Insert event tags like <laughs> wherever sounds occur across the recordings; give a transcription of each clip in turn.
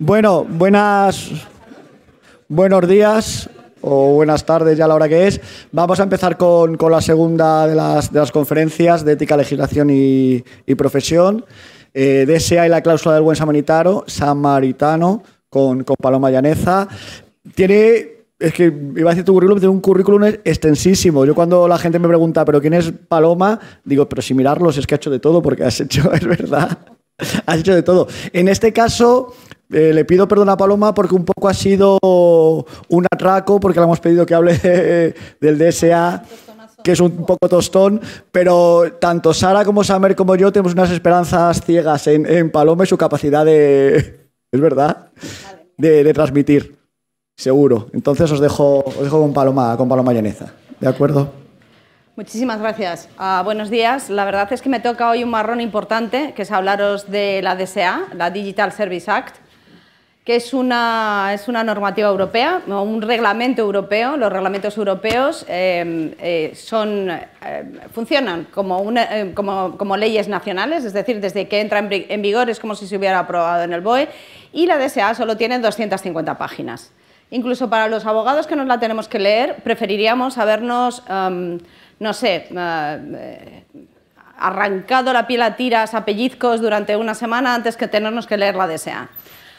Bueno, buenas, buenos días o buenas tardes ya a la hora que es. Vamos a empezar con, la segunda de las, conferencias de ética, legislación y, profesión. Eh, DSA y la cláusula del buen samaritano, samaritano con, con Paloma Llaneza. Tiene es que iba a decir tu currículum, tiene un currículum extensísimo. Yo cuando la gente me pregunta, ¿pero quién es Paloma? Digo, pero si mirarlos es que ha hecho de todo, porque has hecho, <laughs> es verdad, has hecho de todo. En este caso, eh, le pido perdón a Paloma porque un poco ha sido un atraco, porque le hemos pedido que hable <laughs> del DSA, que es un poco tostón, pero tanto Sara como Samer como yo tenemos unas esperanzas ciegas en, Paloma y su capacidad de, <laughs> es verdad, de, transmitir, seguro. Entonces os dejo, dejo con Paloma, con Paloma Llaneza, ¿de acuerdo? Muchísimas gracias. Ah, buenos días. La verdad es que me toca hoy un marrón importante, que es hablaros de la DSA, la Digital Service Act que es una, es una normativa europea, un reglamento europeo. Los reglamentos europeos eh, eh, son, eh, funcionan como, como, como, leyes nacionales, es decir, desde que entra en, vigor es como si se hubiera aprobado en el BOE, y la DSA solo tiene 250 páginas. Incluso para los abogados que nos la tenemos que leer, preferiríamos habernos, em, no sé, arrancado la piel a tiras, a pellizcos durante una semana antes que tenernos que leer la DSA.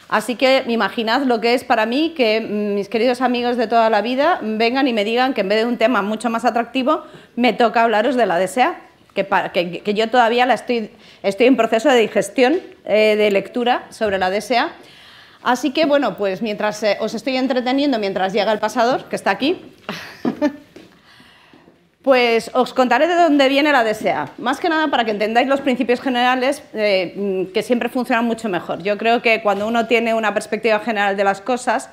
Así que imaginad lo que es para mí que mis queridos amigos de toda la vida vengan y me digan que en vez de un tema mucho más atractivo, me toca hablaros de la DSA, que, que, yo todavía la estoy, estoy en proceso de digestión, eh, de lectura sobre la DSA. Así que bueno, pues mientras eh, os estoy entreteniendo, mientras llega el pasador, que está aquí, <laughs> Pues os contaré de dónde viene la DSA, más que nada para que entendáis los principios generales eh, mm, que siempre funcionan mucho mejor. Yo creo que cuando uno tiene una perspectiva general de las cosas,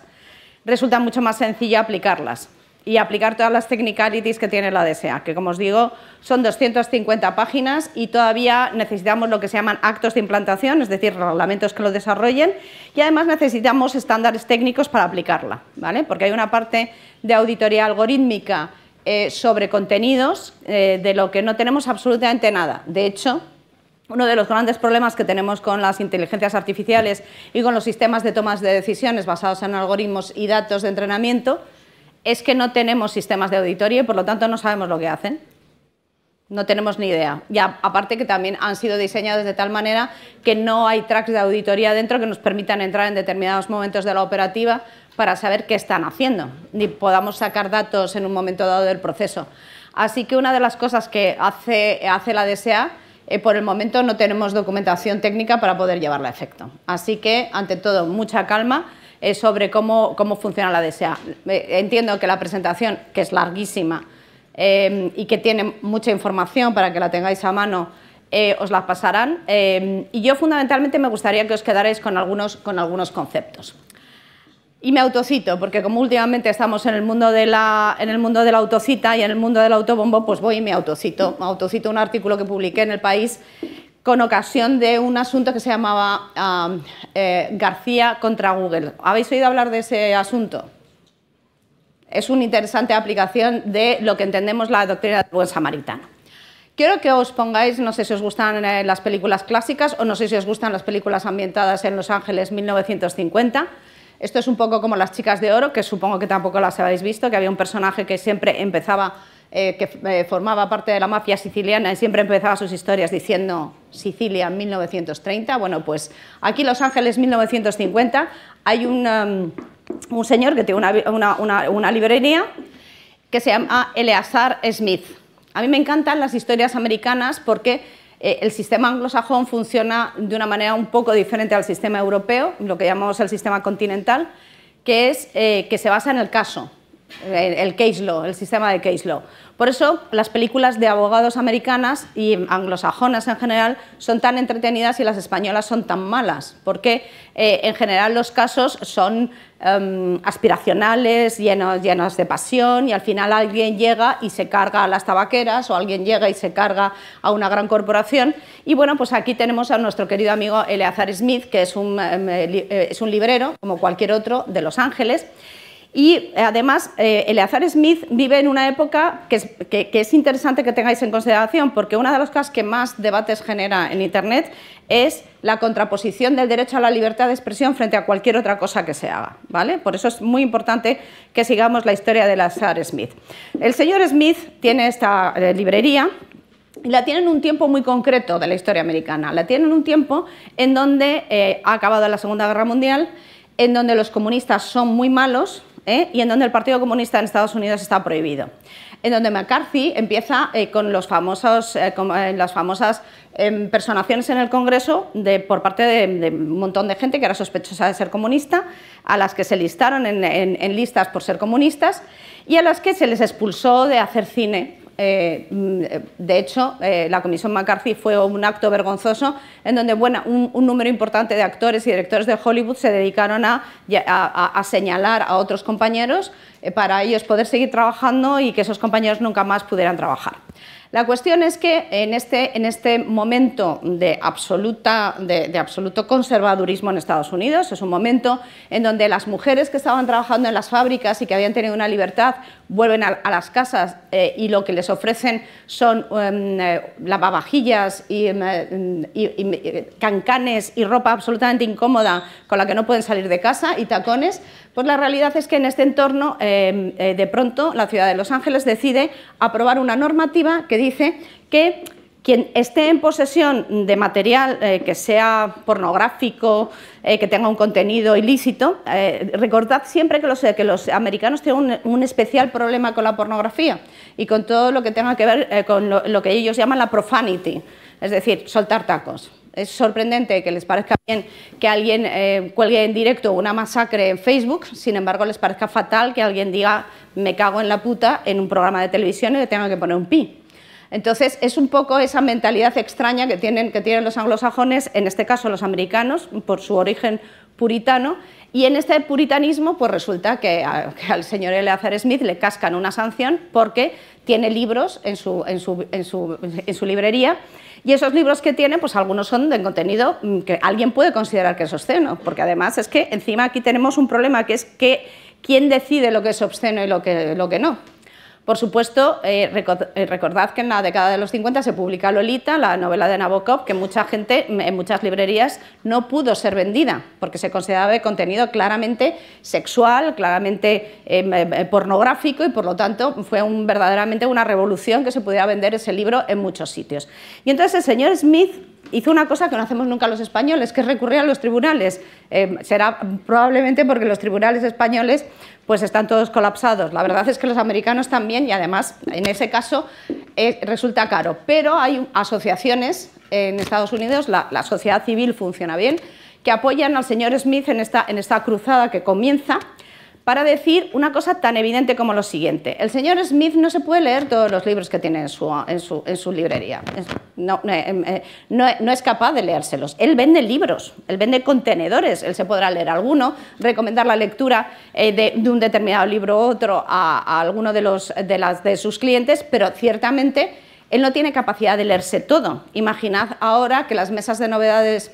resulta mucho más sencillo aplicarlas y aplicar todas las technicalities que tiene la DSA, que como os digo, son 250 páginas y todavía necesitamos lo que se llaman actos de implantación, es decir, reglamentos que lo desarrollen, y además necesitamos estándares técnicos para aplicarla, ¿vale? Porque hay una parte de auditoría algorítmica eh, sobre contenidos eh, de lo que no tenemos absolutamente nada. De hecho, uno de los grandes problemas que tenemos con las inteligencias artificiales y con los sistemas de tomas de decisiones basados en algoritmos y datos de entrenamiento es que no tenemos sistemas de auditoría y por lo tanto no sabemos lo que hacen. No tenemos ni idea. Ya, aparte que también han sido diseñados de tal manera que no hay tracks de auditoría dentro que nos permitan entrar en determinados momentos de la operativa para saber qué están haciendo, ni podamos sacar datos en un momento dado del proceso. Así que una de las cosas que hace, hace la DSA, eh, por el momento no tenemos documentación técnica para poder llevarla a efecto. Así que, ante todo, mucha calma eh, sobre cómo, cómo funciona la DSA. Eh, entiendo que la presentación, que es larguísima, Em, y que tiene mucha información para que la tengáis a mano, eh, os la pasarán. Em, y yo fundamentalmente me gustaría que os quedarais con algunos, con algunos conceptos. Y me autocito, porque como últimamente estamos en el, mundo de la, en el mundo de la autocita y en el mundo del autobombo, pues voy y me autocito. Autocito un artículo que publiqué en El País con ocasión de un asunto que se llamaba ah, eh, García contra Google. ¿Habéis oído hablar de ese asunto? es una interesante aplicación de lo que entendemos la doctrina del buen samaritano. Quiero que os pongáis, no sé si os gustan eh, las películas clásicas o no sé si os gustan las películas ambientadas en Los Ángeles 1950. Esto es un poco como las chicas de oro, que supongo que tampoco las habéis visto, que había un personaje que siempre empezaba, eh, que eh, formaba parte de la mafia siciliana y siempre empezaba sus historias diciendo Sicilia 1930. Bueno, pues aquí Los Ángeles 1950 hay un... Um, un señor que tiene una, librería que se llama Eleazar Smith. A mí me encantan las historias americanas porque eh, el sistema anglosajón funciona de una manera un poco diferente al sistema europeo, lo que llamamos el sistema continental, que es eh, que se basa en el caso el case law, el sistema de case law. Por eso las películas de abogados americanas y anglosajonas en general son tan entretenidas y las españolas son tan malas, porque eh, en general los casos son em, aspiracionales, llenos, de pasión y al final alguien llega y se carga a las tabaqueras o alguien llega y se carga a una gran corporación. Y bueno, pues aquí tenemos a nuestro querido amigo Eleazar Smith, que es em, eh, eh, es un librero, como cualquier otro, de Los Ángeles. Y eh, además, eh, Eleazar Smith vive en una época que es, interesante que tengáis en consideración, porque una de las cosas que más debates genera en Internet es la contraposición del derecho a la libertad de expresión frente a cualquier otra cosa que se haga. ¿vale? Por eso es muy importante que sigamos la historia de Eleazar Smith. El señor Smith tiene esta eh, librería, y la en un tiempo muy concreto de la historia americana. La tiene en un tiempo en donde ha acabado la Segunda Guerra Mundial, en donde los comunistas son muy malos, ¿eh? y en donde el Partido Comunista en Estados Unidos está prohibido. En donde McCarthy empieza eh, con, los famosos, eh, las famosas em, personaciones en el Congreso por parte de, un montón de gente que era sospechosa de ser comunista, a las que se listaron en listas por ser comunistas y a las que se les expulsó de hacer cine eh, mm, de hecho, eh, la Comisión McCarthy fue un acto vergonzoso en donde bueno, un, número importante de actores y directores de Hollywood se dedicaron a, señalar a otros compañeros eh, para ellos poder seguir trabajando y que esos compañeros nunca más pudieran trabajar. La cuestión es que en este, este momento de, absoluta, absoluto conservadurismo en Estados Unidos, es un momento en donde las mujeres que estaban trabajando en las fábricas y que habían tenido una libertad vuelven a, las casas eh, y lo que les ofrecen son em, eh, lavavajillas y, em, eh, cancanes y ropa absolutamente incómoda con la que no pueden salir de casa y tacones. Pues la realidad es que en este entorno, eh, eh, de pronto, la ciudad de Los Ángeles decide aprobar una normativa que dice que quien esté en posesión de material eh, que sea pornográfico, que tenga un contenido ilícito, recordad siempre que los, que los americanos tienen un, especial problema con la pornografía y con todo lo que tenga que ver con lo que ellos llaman la profanity, es decir, soltar tacos es sorprendente que les parezca bien que alguien eh, cuelgue en directo una masacre en Facebook, sin embargo les parezca fatal que alguien diga me cago en la puta en un programa de televisión y le tenga que poner un pi. Entonces es un poco esa mentalidad extraña que tienen, los anglosajones, en este caso los americanos, por su origen puritano, y en este puritanismo pues resulta que, al señor Eleazar Smith le cascan una sanción porque tiene libros en su librería y esos libros que tiene, pues algunos son de contenido mm, que alguien puede considerar que es obsceno, porque además es que encima aquí tenemos un problema que es que quién decide lo que es obsceno y lo que, lo que no. Por supuesto, eh, eh, recordad que en la década de los 50 se publica Lolita, la novela de Nabokov, que mucha gente en muchas librerías no pudo ser vendida porque se consideraba de contenido claramente sexual, claramente eh, pornográfico y por lo tanto fue un, verdaderamente una revolución que se pudiera vender ese libro en muchos sitios. Y entonces el señor Smith hizo una cosa que no hacemos nunca los españoles, que es recurrir a los tribunales. Eh, será probablemente porque los tribunales españoles pues están todos colapsados. La verdad es que los americanos también y además en ese caso eh, resulta caro. Pero hay asociaciones en Estados Unidos, la, sociedad civil funciona bien, que apoyan al señor Smith en esta, en esta cruzada que comienza para decir una cosa tan evidente como lo siguiente. El señor Smith no se puede leer todos los libros que tiene en su, librería. No, es capaz de leérselos. Él vende libros, él vende contenedores. Él se podrá leer alguno, recomendar la lectura eh, de, un determinado libro u otro a, alguno de, de sus clientes, pero ciertamente él no tiene capacidad de leerse todo. Imaginad ahora que las mesas de novedades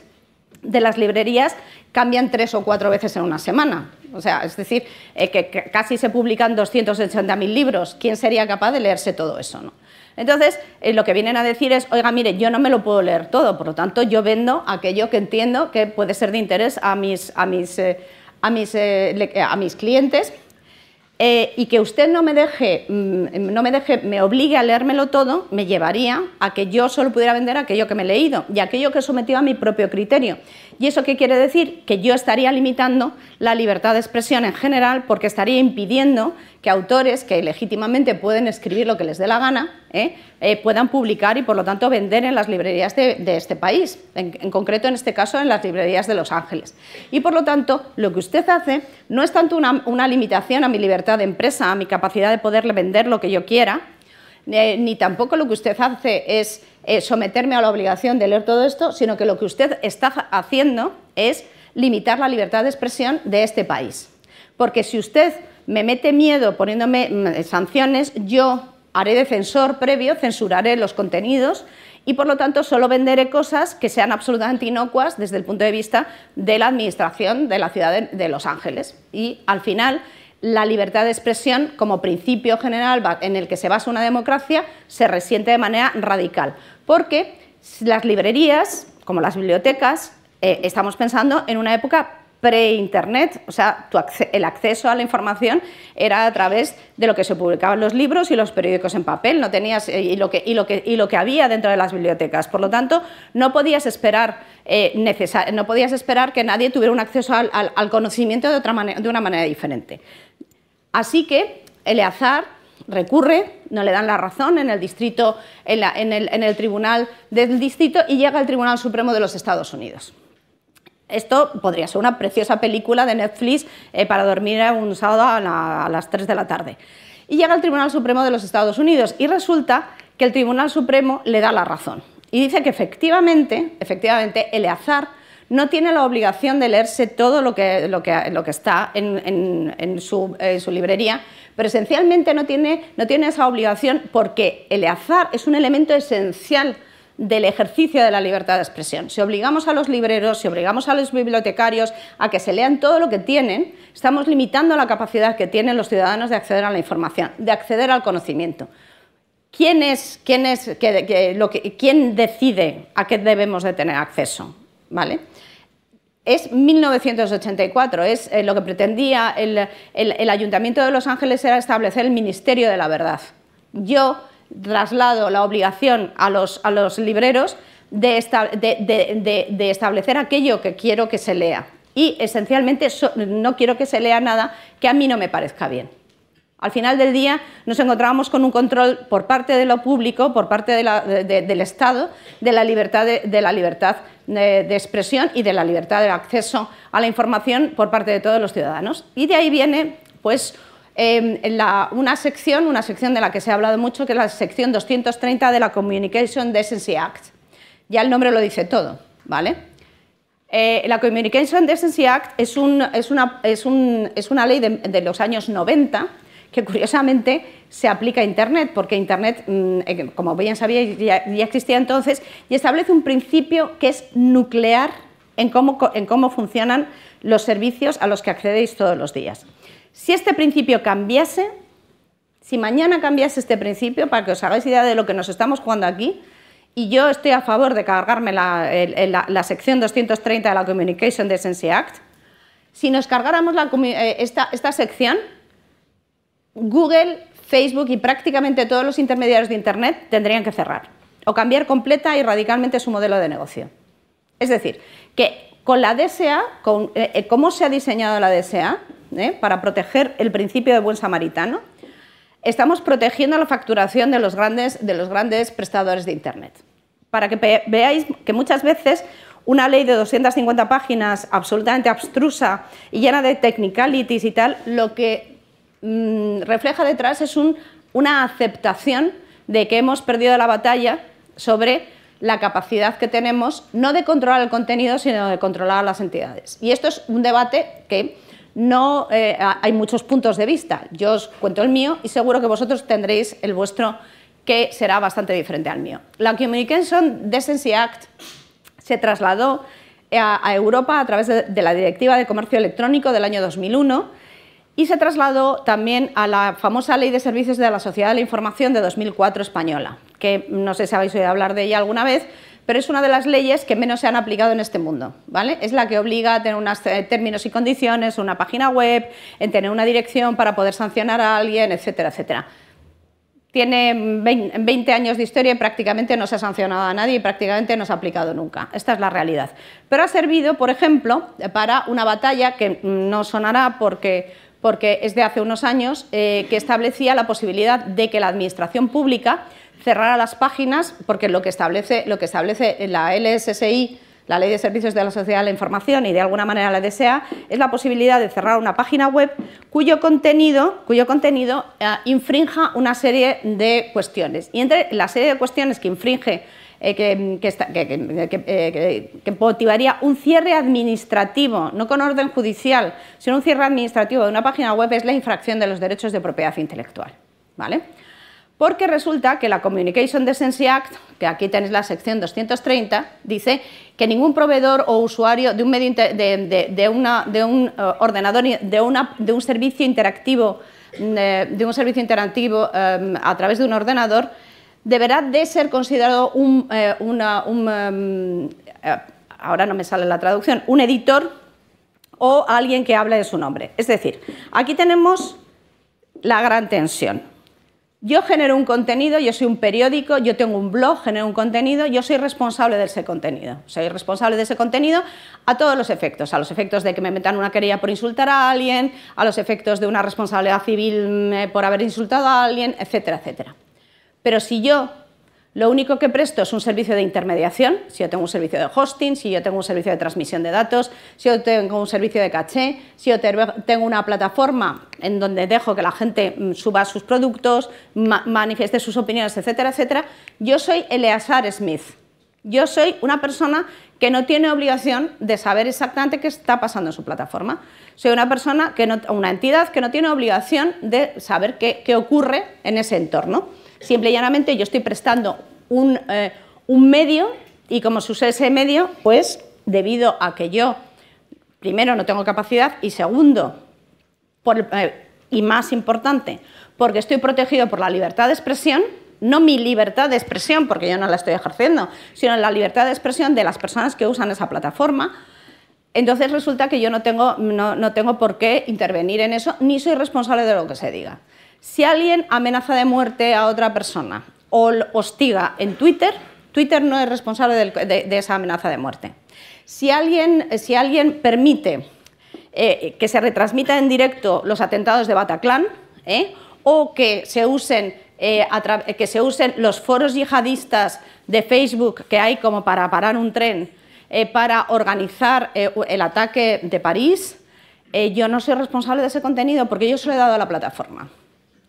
de las librerías cambian tres o cuatro veces en una semana. O sea, es decir, eh, que, casi se publican 280.000 libros. ¿Quién sería capaz de leerse todo eso? No? Entonces, eh, lo que vienen a decir es, oiga, mire, yo no me lo puedo leer todo, por lo tanto, yo vendo aquello que entiendo que puede ser de interés a mis eh, clientes eh, y que usted no me deje, mm, no me deje, me obligue a leérmelo todo, me llevaría a que yo solo pudiera vender aquello que me he leído y aquello que he sometido a mi propio criterio. ¿Y eso qué quiere decir? Que yo estaría limitando la libertad de expresión en general porque estaría impidiendo que autores que legítimamente pueden escribir lo que les dé la gana ¿eh? Eh, puedan publicar y por lo tanto vender en las librerías de, este país, en, concreto en este caso en las librerías de Los Ángeles. Y por lo tanto lo que usted hace no es tanto una, limitación a mi libertad de empresa, a mi capacidad de poderle vender lo que yo quiera, eh, ni tampoco lo que usted hace es eh, someterme a la obligación de leer todo esto, sino que lo que usted está haciendo es limitar la libertad de expresión de este país. Porque si usted me mete miedo poniéndome mm, sanciones, yo haré defensor previo, censuraré los contenidos y por lo tanto solo venderé cosas que sean absolutamente inocuas desde el punto de vista de la administración de la ciudad de Los Ángeles. Y al final la libertad de expresión como principio general en el que se basa una democracia se resiente de manera radical, porque las librerías, como las bibliotecas, eh, estamos pensando en una época pre-internet, o sea, el acceso a la información era a través de lo que se publicaban los libros y los periódicos en papel, no tenías eh, y, lo que, había dentro de las bibliotecas. Por lo tanto, no podías esperar, eh, no podías esperar que nadie tuviera un acceso al, conocimiento de, otra de una manera diferente. Así que Eleazar recurre, no le dan la razón en el, distrito, en, el, tribunal del distrito y llega al Tribunal Supremo de los Estados Unidos. Esto podría ser una preciosa película de Netflix eh, para dormir un sábado a, las 3 de la tarde. Y llega al Tribunal Supremo de los Estados Unidos y resulta que el Tribunal Supremo le da la razón. Y dice que efectivamente, efectivamente, Eleazar no tiene la obligación de leerse todo lo que, está en, su, librería, pero esencialmente no tiene, esa obligación porque el azar es un elemento esencial del ejercicio de la libertad de expresión. Si obligamos a los libreros, si obligamos a los bibliotecarios a que se lean todo lo que tienen, estamos limitando la capacidad que tienen los ciudadanos de acceder a la información, de acceder al conocimiento. ¿Quién, es, quién, es, ¿Quién decide a qué debemos de tener acceso? ¿Vale? es 1984, es eh, lo que pretendía el, Ayuntamiento de Los Ángeles era establecer el Ministerio de la Verdad. Yo traslado la obligación a los, libreros de, establecer aquello que quiero que se lea. Y esencialmente no quiero que se lea nada que a mí no me parezca bien. Al final del día nos encontrábamos con un control por parte de lo público, por parte del Estado, de la libertad, eh, de, expresión y de la libertad de acceso a la información por parte de todos los ciudadanos. Y de ahí viene pues, em, una sección, una sección de la que se ha hablado mucho, que es la sección 230 de la Communication Decency Act. Ya el nombre lo dice todo, ¿vale? Eh, la Communication Decency Act es, una, ley de, de los años 90 que curiosamente se aplica a Internet, porque Internet, mm, eh, como bien sabíais, ya, existía entonces, y establece un principio que es nuclear en cómo, en cómo funcionan los servicios a los que accedéis todos los días. Si este principio cambiase, si mañana cambiase este principio, para que os hagáis idea de lo que nos estamos jugando aquí, y yo estoy a favor de cargarme la, sección 230 de la Communication Decency Act, si nos cargáramos eh, esta, esta sección, Google, Facebook y prácticamente todos los intermediarios de Internet tendrían que cerrar o cambiar completa y radicalmente su modelo de negocio. Es decir, que con la DSA, con, eh, eh, cómo se ha diseñado la DSA ¿eh? para proteger el principio de buen samaritano, estamos protegiendo la facturación de los grandes, de los grandes prestadores de Internet. Para que veáis que muchas veces una ley de 250 páginas absolutamente abstrusa y llena de technicalities y tal, lo que Mm, refleja detrás es una aceptación de que hemos perdido la batalla sobre la capacidad que tenemos no de controlar el contenido, sino de controlar las entidades. Y esto es un debate que no eh, hay muchos puntos de vista. Yo os cuento el mío y seguro que vosotros tendréis el vuestro que será bastante diferente al mío. La Communication Decency Act se trasladó a, Europa a través de la Directiva de Comercio Electrónico del año 2001 y se trasladó también a la famosa Ley de Servicios de la Sociedad de la Información de 2004 española, que no sé si habéis oído hablar de ella alguna vez, pero es una de las leyes que menos se han aplicado en este mundo, ¿vale? Es la que obliga a tener unos eh, términos y condiciones, una página web, en tener una dirección para poder sancionar a alguien, etcétera, etcétera. Tiene 20 años de historia y prácticamente no se ha sancionado a nadie y prácticamente no se ha aplicado nunca. Esta es la realidad. Pero ha servido, por ejemplo, para una batalla que no sonará porque porque es de hace unos años eh, que establecía la posibilidad de que la administración pública cerrara las páginas, porque lo que establece, lo que establece la LSSI la Ley de Servicios de la Sociedad de la Información y de alguna manera la desea, es la posibilidad de cerrar una página web cuyo contenido, cuyo contenido eh, infrinja una serie de cuestiones. Y entre la serie de cuestiones que infringe que, motivaría un cierre administrativo, no con orden judicial, sino un cierre administrativo de una página web es la infracción de los derechos de propiedad intelectual. ¿vale? Porque resulta que la Communication Decency Act, que aquí tenéis la sección 230, dice que ningún proveedor o usuario de un, medio de, un eh, ordenador, de, un servicio interactivo, mm, eh, de un servicio interactivo em, a través de un ordenador, deberá de ser considerado un, eh, em, eh, ahora no me sale la traducción, un editor o alguien que hable de su nombre. Es decir, aquí tenemos la gran tensión. Yo genero un contenido, yo soy un periódico, yo tengo un blog, genero un contenido, yo soy responsable de ese contenido. Soy responsable de ese contenido a todos los efectos, a los efectos de que me metan una querella por insultar a alguien, a los efectos de una responsabilidad civil mm, eh, por haber insultado a alguien, etcétera, etcétera. Pero si yo lo único que presto es un servicio de intermediación, si yo tengo un servicio de hosting, si yo tengo un servicio de transmisión de datos, si yo tengo un servicio de caché, si yo tengo una plataforma en donde dejo que la gente mm, suba sus productos, manifieste sus opiniones, etcétera, etcétera, yo soy Eleazar Smith. Yo soy una persona que no tiene obligación de saber exactamente qué está pasando en su plataforma. Soy una persona, que no, una entidad que no tiene obligación de saber qué ocurre en ese entorno. Simple y llanamente yo estoy prestando eh, un, medio y como se usa ese medio, pues debido a que yo, primero, no tengo capacidad y segundo, eh, y más importante, porque estoy protegido por la libertad de expresión, no mi libertad de expresión, porque yo no la estoy ejerciendo, sino la libertad de expresión de las personas que usan esa plataforma, entonces resulta que yo no, no tengo por qué intervenir en eso, ni soy responsable de lo que se diga. Si alguien amenaza de muerte a otra persona o hostiga en Twitter, Twitter no es responsable de, esa amenaza de muerte. Si alguien, permite eh, que se retransmita en directo los atentados de Bataclan ¿eh? o que se usen eh, que se usen los foros yihadistas de Facebook que hay como para parar un tren, para organizar el ataque de París, yo no soy responsable de ese contenido porque yo se lo he dado a la plataforma.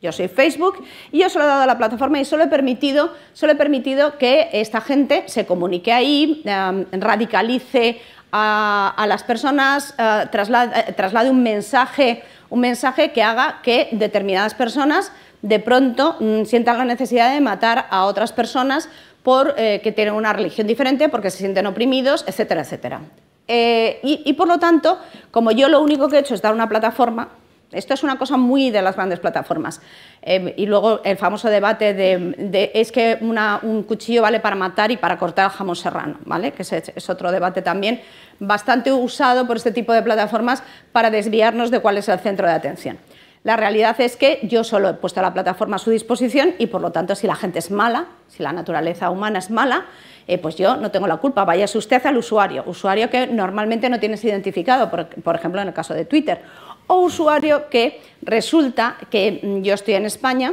Yo soy Facebook y yo solo he dado la plataforma y solo he permitido, solo he permitido que esta gente se comunique ahí, em, radicalice a, las personas, eh, eh, traslade, un mensaje, un mensaje que haga que determinadas personas de pronto mm, sientan la necesidad de matar a otras personas por eh, que tienen una religión diferente, porque se sienten oprimidos, etcétera, etcétera. y por lo tanto, como yo lo único que he hecho es dar una plataforma, esto es una cosa muy de las grandes plataformas. Em, y luego el famoso debate de, es que un cuchillo vale para matar y para cortar jamón serrano, ¿vale? que es, otro debate también bastante usado por este tipo de plataformas para desviarnos de cuál es el centro de atención. La realidad es que yo solo he puesto la plataforma a su disposición y por lo tanto si la gente es mala, si la naturaleza humana es mala, eh, pues yo no tengo la culpa, váyase usted al usuario, usuario que normalmente no tienes identificado, por ejemplo en el caso de Twitter o usuario que resulta que mm, yo estoy en España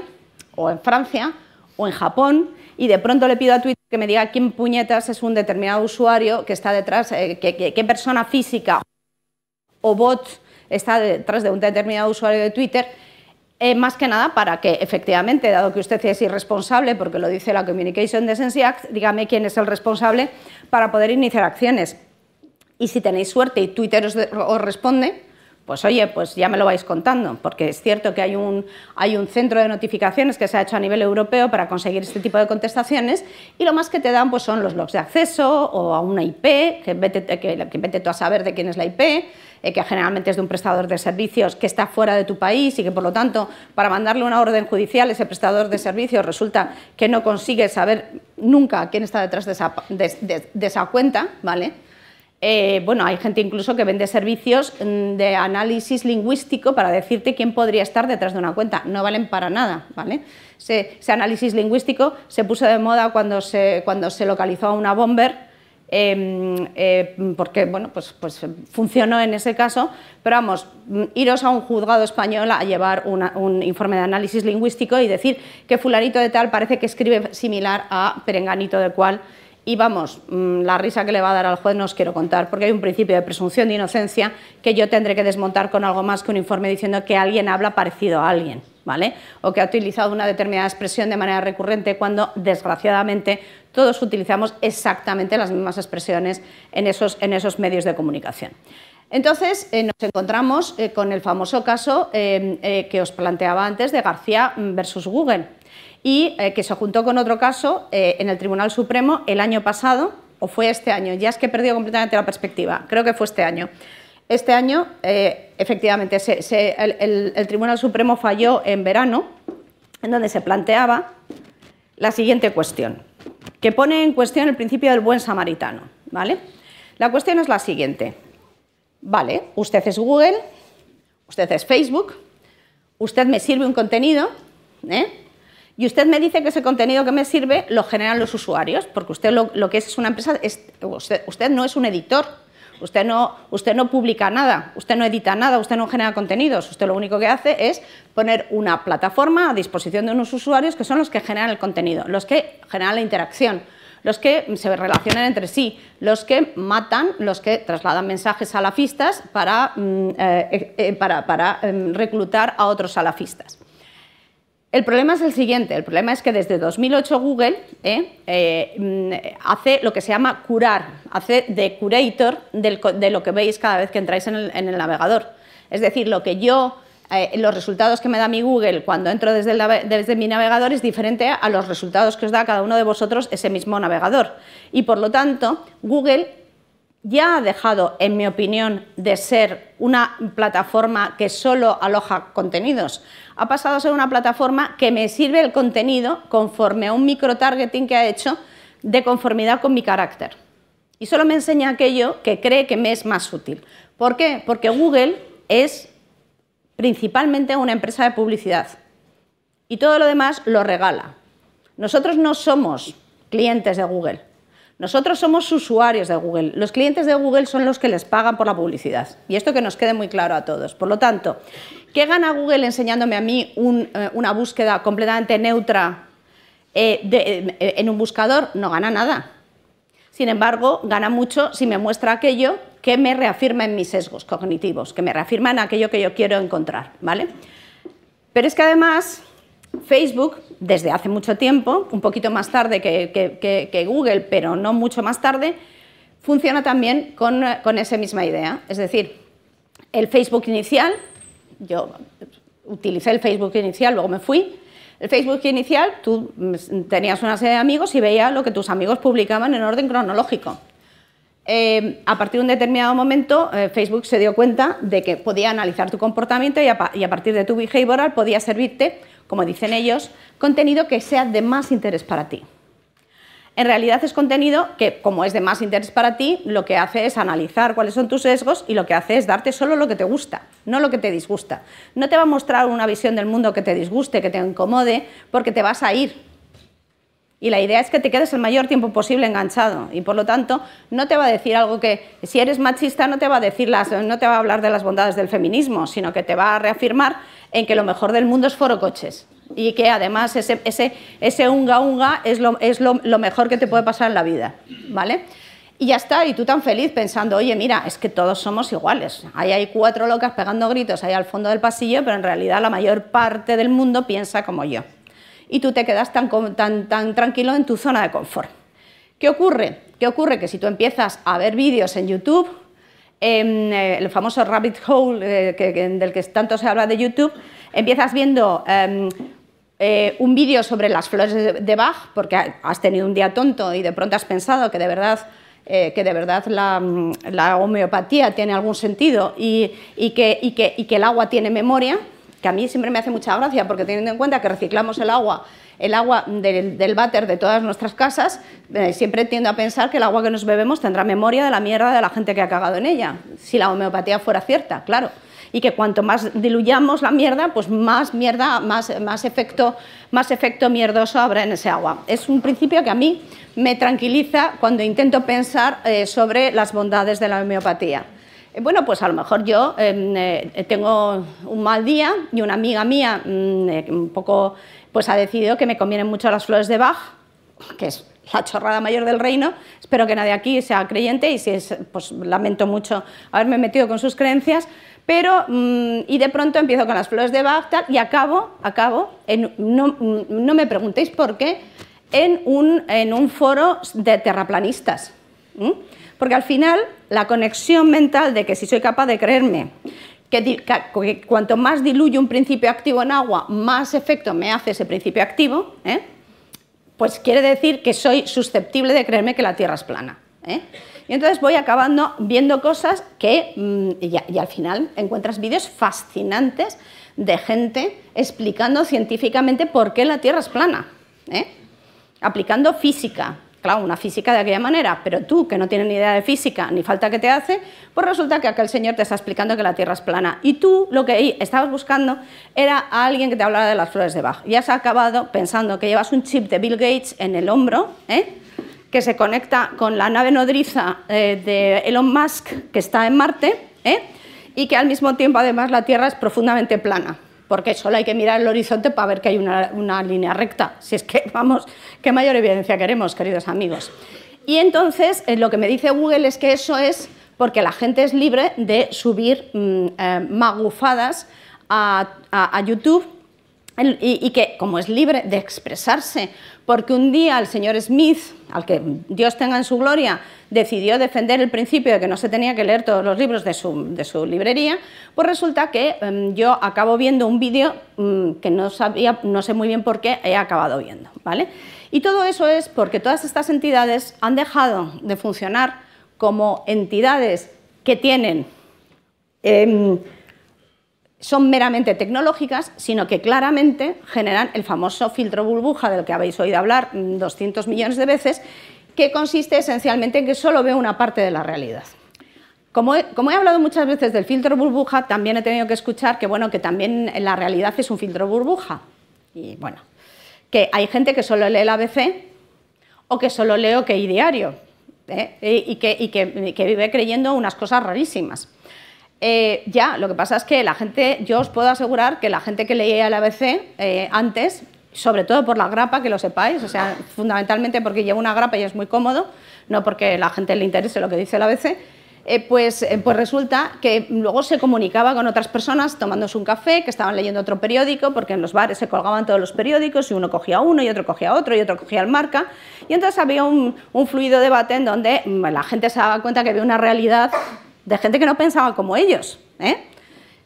o en Francia o en Japón y de pronto le pido a Twitter que me diga quién puñetas es un determinado usuario que está detrás, eh, qué persona física o bot está detrás de un determinado usuario de Twitter, eh, más que nada para que efectivamente, dado que usted es irresponsable, porque lo dice la Communication Decency Act, dígame quién es el responsable para poder iniciar acciones. Y si tenéis suerte y Twitter os responde, pues oye, pues ya me lo vais contando, porque es cierto que hay un, hay un centro de notificaciones que se ha hecho a nivel europeo para conseguir este tipo de contestaciones y lo más que te dan pues son los logs de acceso o a una IP, que vete, tú a saber de quién es la IP, eh, que generalmente es de un prestador de servicios que está fuera de tu país y que por lo tanto para mandarle una orden judicial ese prestador de servicios resulta que no consigue saber nunca quién está detrás de esa, de esa cuenta, ¿vale? Eh, bueno, hay gente incluso que vende servicios mm, de análisis lingüístico para decirte quién podría estar detrás de una cuenta. No valen para nada, ¿vale? Ese, análisis lingüístico se puso de moda cuando se, cuando se localizó a una bomber, em, eh, porque bueno, pues, pues, funcionó en ese caso, pero vamos, mm, iros a un juzgado español a llevar un informe de análisis lingüístico y decir que fulanito de tal parece que escribe similar a perenganito de cual. Y vamos, mm, la risa que le va a dar al juez no os quiero contar, porque hay un principio de presunción de inocencia que yo tendré que desmontar con algo más que un informe diciendo que alguien habla parecido a alguien. ¿Vale? O que ha utilizado una determinada expresión de manera recurrente cuando, desgraciadamente, todos utilizamos exactamente las mismas expresiones en esos, en esos medios de comunicación. Entonces eh, nos encontramos eh, con el famoso caso eh, que os planteaba antes de García versus Google y eh, que se juntó con otro caso eh, en el Tribunal Supremo el año pasado, o fue este año, ya es que he perdido completamente la perspectiva, creo que fue este año. Este año, eh, efectivamente, el, Tribunal Supremo falló en verano, en donde se planteaba la siguiente cuestión, que pone en cuestión el principio del buen samaritano. ¿vale? La cuestión es la siguiente. Vale, usted es Google, usted es Facebook, usted me sirve un contenido, ¿eh? Y usted me dice que ese contenido que me sirve lo generan los usuarios, porque usted lo, que es una empresa, es, usted, no es un editor, usted no, usted no publica nada, usted no edita nada, usted no genera contenidos, usted lo único que hace es poner una plataforma a disposición de unos usuarios que son los que generan el contenido, los que generan la interacción, los que se relacionan entre sí, los que matan, los que trasladan mensajes salafistas para, mm, eh, eh, em, reclutar a otros salafistas. El problema es el siguiente, el problema es que desde 2008 Google ¿eh? Eh, mm, hace lo que se llama curar, hace de curator de lo que veis cada vez que entráis en el, navegador. Es decir, lo que yo, eh, los resultados que me da mi Google cuando entro desde, desde mi navegador es diferente a los resultados que os da cada uno de vosotros ese mismo navegador. Y por lo tanto, Google ya ha dejado, en mi opinión, de ser una plataforma que solo aloja contenidos ha pasado a ser una plataforma que me sirve el contenido conforme a un micro-targeting que ha hecho de conformidad con mi carácter. Y solo me enseña aquello que cree que me es más útil. ¿Por qué? Porque Google es principalmente una empresa de publicidad y todo lo demás lo regala. Nosotros no somos clientes de Google. Nosotros somos usuarios de Google. Los clientes de Google son los que les pagan por la publicidad. Y esto que nos quede muy claro a todos. Por lo tanto, ¿qué gana Google enseñándome a mí eh, una búsqueda completamente neutra eh, eh, en un buscador? No gana nada. Sin embargo, gana mucho si me muestra aquello que me reafirma en mis sesgos cognitivos, que me reafirma en aquello que yo quiero encontrar, ¿vale? Pero es que además Facebook, desde hace mucho tiempo, un poquito más tarde que, Google, pero no mucho más tarde, funciona también con, esa misma idea. Es decir, el Facebook inicial, yo utilicé el Facebook inicial, luego me fui. El Facebook inicial, tú tenías una serie de amigos y veías lo que tus amigos publicaban en orden cronológico. Eh, a partir de un determinado momento, eh, Facebook se dio cuenta de que podía analizar tu comportamiento y a, y a partir de tu behavioral podía servirte como dicen ellos, contenido que sea de más interés para ti. En realidad es contenido que, como es de más interés para ti, lo que hace es analizar cuáles son tus sesgos y lo que hace es darte solo lo que te gusta, no lo que te disgusta. No te va a mostrar una visión del mundo que te disguste, que te incomode, porque te vas a ir. Y la idea es que te quedes el mayor tiempo posible enganchado y por lo tanto no te va a decir algo que si eres machista no te va a decir las, no te va a hablar de las bondades del feminismo, sino que te va a reafirmar en que lo mejor del mundo es Foro Coches y que además ese, ese, unga unga es, lo, es lo, mejor que te puede pasar en la vida, ¿vale? Y ya está, y tú tan feliz pensando, oye, mira, es que todos somos iguales. Ahí hay cuatro locas pegando gritos ahí al fondo del pasillo, pero en realidad la mayor parte del mundo piensa como yo. Y tú te quedas tan, tan, tan tranquilo en tu zona de confort. ¿Qué ocurre? ¿Qué ocurre? Que si tú empiezas a ver vídeos en YouTube, eh, el famoso rabbit hole eh, del que tanto se habla de YouTube, empiezas viendo em, eh, un vídeo sobre las flores de, Bach, porque has tenido un día tonto y de pronto has pensado que de verdad... que de verdad la, homeopatía tiene algún sentido y, que, y que el agua tiene memoria, que a mí siempre me hace mucha gracia, porque teniendo en cuenta que reciclamos el agua el agua del, váter de todas nuestras casas, eh, siempre tiendo a pensar que el agua que nos bebemos tendrá memoria de la mierda de la gente que ha cagado en ella, si la homeopatía fuera cierta, claro. Y que cuanto más diluyamos la mierda, pues más mierda, más, más, efecto, más efecto mierdoso habrá en ese agua. Es un principio que a mí me tranquiliza cuando intento pensar eh, sobre las bondades de la homeopatía. Eh, bueno, pues a lo mejor yo em, tengo un mal día y una amiga mía, mm, un poco pues ha decidido que me convienen mucho las flores de Bach, que es la chorrada mayor del reino. Espero que nadie aquí sea creyente y si es, pues lamento mucho haberme metido con sus creencias, pero mm, y de pronto empiezo con las flores de Bach y acabo, acabo, en, mm, no, me preguntéis por qué, en un, en un foro de terraplanistas. Porque al final la conexión mental de que si soy capaz de creerme que, cuanto más diluyo un principio activo en agua, más efecto me hace ese principio activo, ¿eh? pues quiere decir que soy susceptible de creerme que la Tierra es plana. ¿eh? Y entonces voy acabando viendo cosas que, mm, y, al final encuentras vídeos fascinantes de gente explicando científicamente por qué la Tierra es plana, ¿eh? aplicando física, una física de aquella manera, pero tú que no tienes ni idea de física ni falta que te hace, pues resulta que aquel señor te está explicando que la Tierra es plana y tú lo que estabas buscando era a alguien que te hablara de las flores de Bach. Y has acabado pensando que llevas un chip de Bill Gates en el hombro, ¿eh? que se conecta con la nave nodriza eh, de Elon Musk que está en Marte ¿eh? y que al mismo tiempo además la Tierra es profundamente plana porque solo hay que mirar el horizonte para ver que hay una, línea recta. Si es que, vamos, qué mayor evidencia queremos, queridos amigos. Y entonces eh, lo que me dice Google es que eso es porque la gente es libre de subir mm, eh, magufadas a YouTube y, que, como es libre de expresarse, porque un día el señor Smith, al que Dios tenga en su gloria, decidió defender el principio de que no se tenía que leer todos los libros de su, librería, pues resulta que em, yo acabo viendo un vídeo em, que no sabía, no sé muy bien por qué he acabado viendo, ¿vale? Y todo eso es porque todas estas entidades han dejado de funcionar como entidades que tienen em, son meramente tecnológicas, sino que claramente generan el famoso filtro burbuja del que habéis oído hablar 200 mm, millones de veces, que consiste esencialmente en que solo veo una parte de la realidad. Como he, hablado muchas veces del filtro burbuja, también he tenido que escuchar que, bueno, que también la realidad es un filtro burbuja. Y bueno, que hay gente que solo lee el ABC o que solo lee OK Diario ¿eh? y, y que vive creyendo unas cosas rarísimas. Eh, ya, lo que pasa es que la gente, yo os puedo asegurar que la gente que leía el ABC eh, antes, sobre todo por la grapa, que lo sepáis, o sea, fundamentalmente porque lleva una grapa y es muy cómodo, no porque la gente le interese lo que dice el ABC, eh, pues, pues, resulta que luego se comunicaba con otras personas tomándose un café, que estaban leyendo otro periódico, porque en los bares se colgaban todos los periódicos y uno cogía uno y otro cogía otro y otro cogía el marca. Y entonces había un, un fluido debate en donde mm, la gente se daba cuenta que había una realidad de gente que no pensaba como ellos, ¿eh?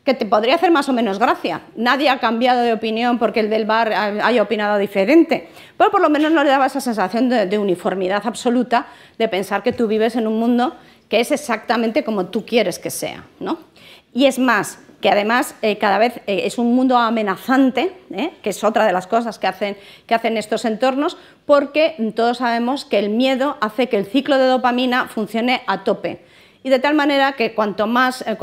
que te podría hacer más o menos gracia. Nadie ha cambiado de opinión porque el del bar haya opinado diferente, pero por lo menos no le daba esa sensación de, uniformidad absoluta de pensar que tú vives en un mundo que es exactamente como tú quieres que sea. ¿no? Y es más, que además eh, cada vez eh, es un mundo amenazante, que es otra de las cosas que hacen, que hacen estos entornos, porque todos sabemos que el miedo hace que el ciclo de dopamina funcione a tope y de tal manera que cuanto más, eh,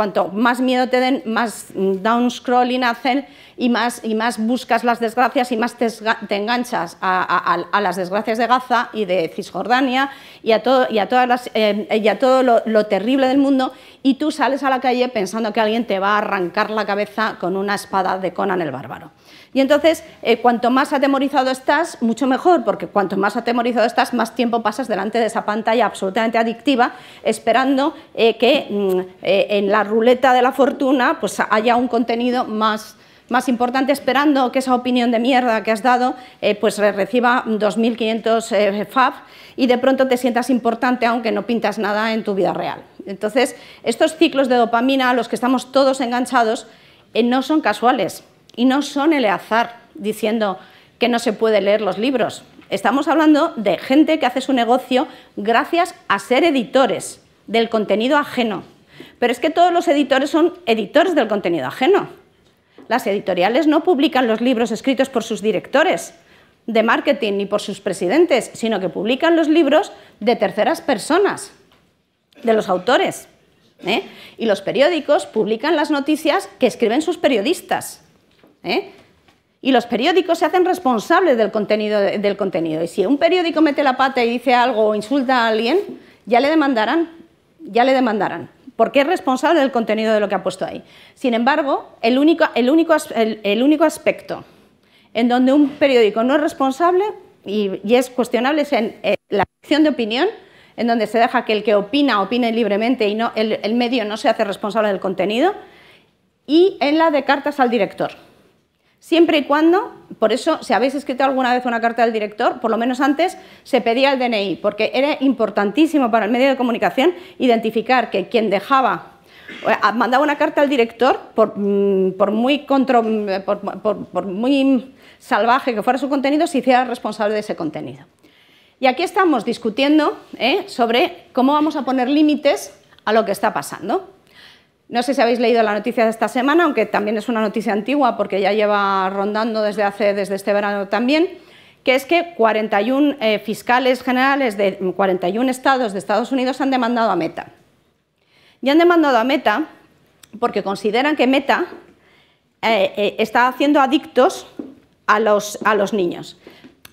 miedo te den, más mm, downscrolling hacen y más, y más buscas las desgracias y más te, enganchas a, las desgracias de Gaza y de Cisjordania y a todo, todas eh, todo lo, terrible del mundo y tú sales a la calle pensando que alguien te va a arrancar la cabeza con una espada de Conan el Bárbaro. Y entonces, eh, cuanto más atemorizado estás, mucho mejor, porque cuanto más atemorizado estás, más tiempo pasas delante de esa pantalla absolutamente adictiva, esperando eh, que mm, eh, en la ruleta de la fortuna pues, haya un contenido más importante esperando que esa opinión de mierda que has dado pues reciba 2.500 FAF y de pronto te sientas importante aunque no pintas nada en tu vida real. Entonces, estos ciclos de dopamina a los que estamos todos enganchados no son casuales, y no son el azar diciendo que no se puede leer los libros. Estamos hablando de gente que hace su negocio gracias a ser editores del contenido ajeno. Pero es que todos los editores son editores del contenido ajeno. Las editoriales no publican los libros escritos por sus directores de marketing ni por sus presidentes, sino que publican los libros de terceras personas, de los autores. ¿eh? Y los periódicos publican las noticias que escriben sus periodistas. ¿eh? Y los periódicos se hacen responsables del contenido, del contenido. Y si un periódico mete la pata y dice algo o insulta a alguien, ya le demandarán, ya le demandarán, porque es responsable del contenido de lo que ha puesto ahí. Sin embargo, el único, el único, el, aspecto en donde un periódico no es responsable y, es cuestionable es en, la acción de opinión, en donde se deja que el que opina opine libremente y no, el medio no se hace responsable del contenido, y en la de cartas al director Siempre y cuando, por eso, si habéis escrito alguna vez una carta al director, por lo menos antes se pedía el DNI, porque era importantísimo para el medio de comunicación identificar que quien dejaba eh, mandaba una carta al director, mm, eh, por, muy salvaje que fuera su contenido, se hiciera responsable de ese contenido. Y aquí estamos discutiendo eh, sobre cómo vamos a poner límites a lo que está pasando. No sé si habéis leído la noticia de esta semana, aunque también es una noticia antigua porque ya lleva rondando desde, hace, desde este verano también, que es que 41 eh, fiscales generales de 41 estados de Estados Unidos han demandado a Meta. Y han demandado a Meta porque consideran que Meta eh, eh, está haciendo adictos a los niños.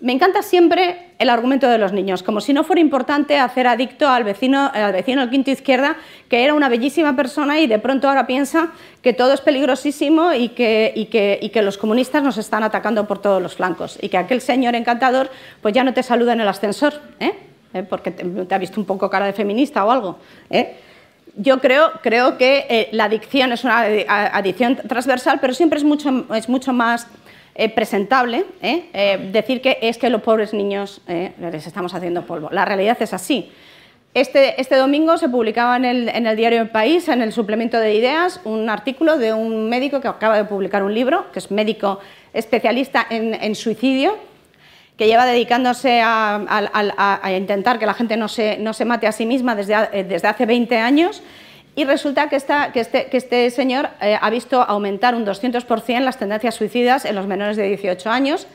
Me encanta siempre el argumento de los niños, como si no fuera importante hacer adicto al vecino, eh, al vecino del quinto izquierda, que era una bellísima persona y de pronto ahora piensa que todo es peligrosísimo y que, que, que los comunistas nos están atacando por todos los flancos y que aquel señor encantador pues ya no te saluda en el ascensor, ¿eh? ¿Eh? porque te, ha visto un poco cara de feminista o algo. yo creo, creo que la adicción es una adicción transversal, pero siempre es mucho, es mucho más eh, presentable ¿eh? Eh, decir que es que los pobres niños les estamos haciendo polvo. La realidad es así. Este, este domingo se publicaba en el, diario El País, en el suplemento de ideas, un artículo de un médico que acaba de publicar un libro, que es médico especialista en, suicidio, que lleva dedicándose a, intentar que la gente no se, no se mate a sí misma desde, desde hace 20 años y resulta que, este, este, señor eh, ha visto aumentar un 200% las tendencias suicidas en los menores de 18 años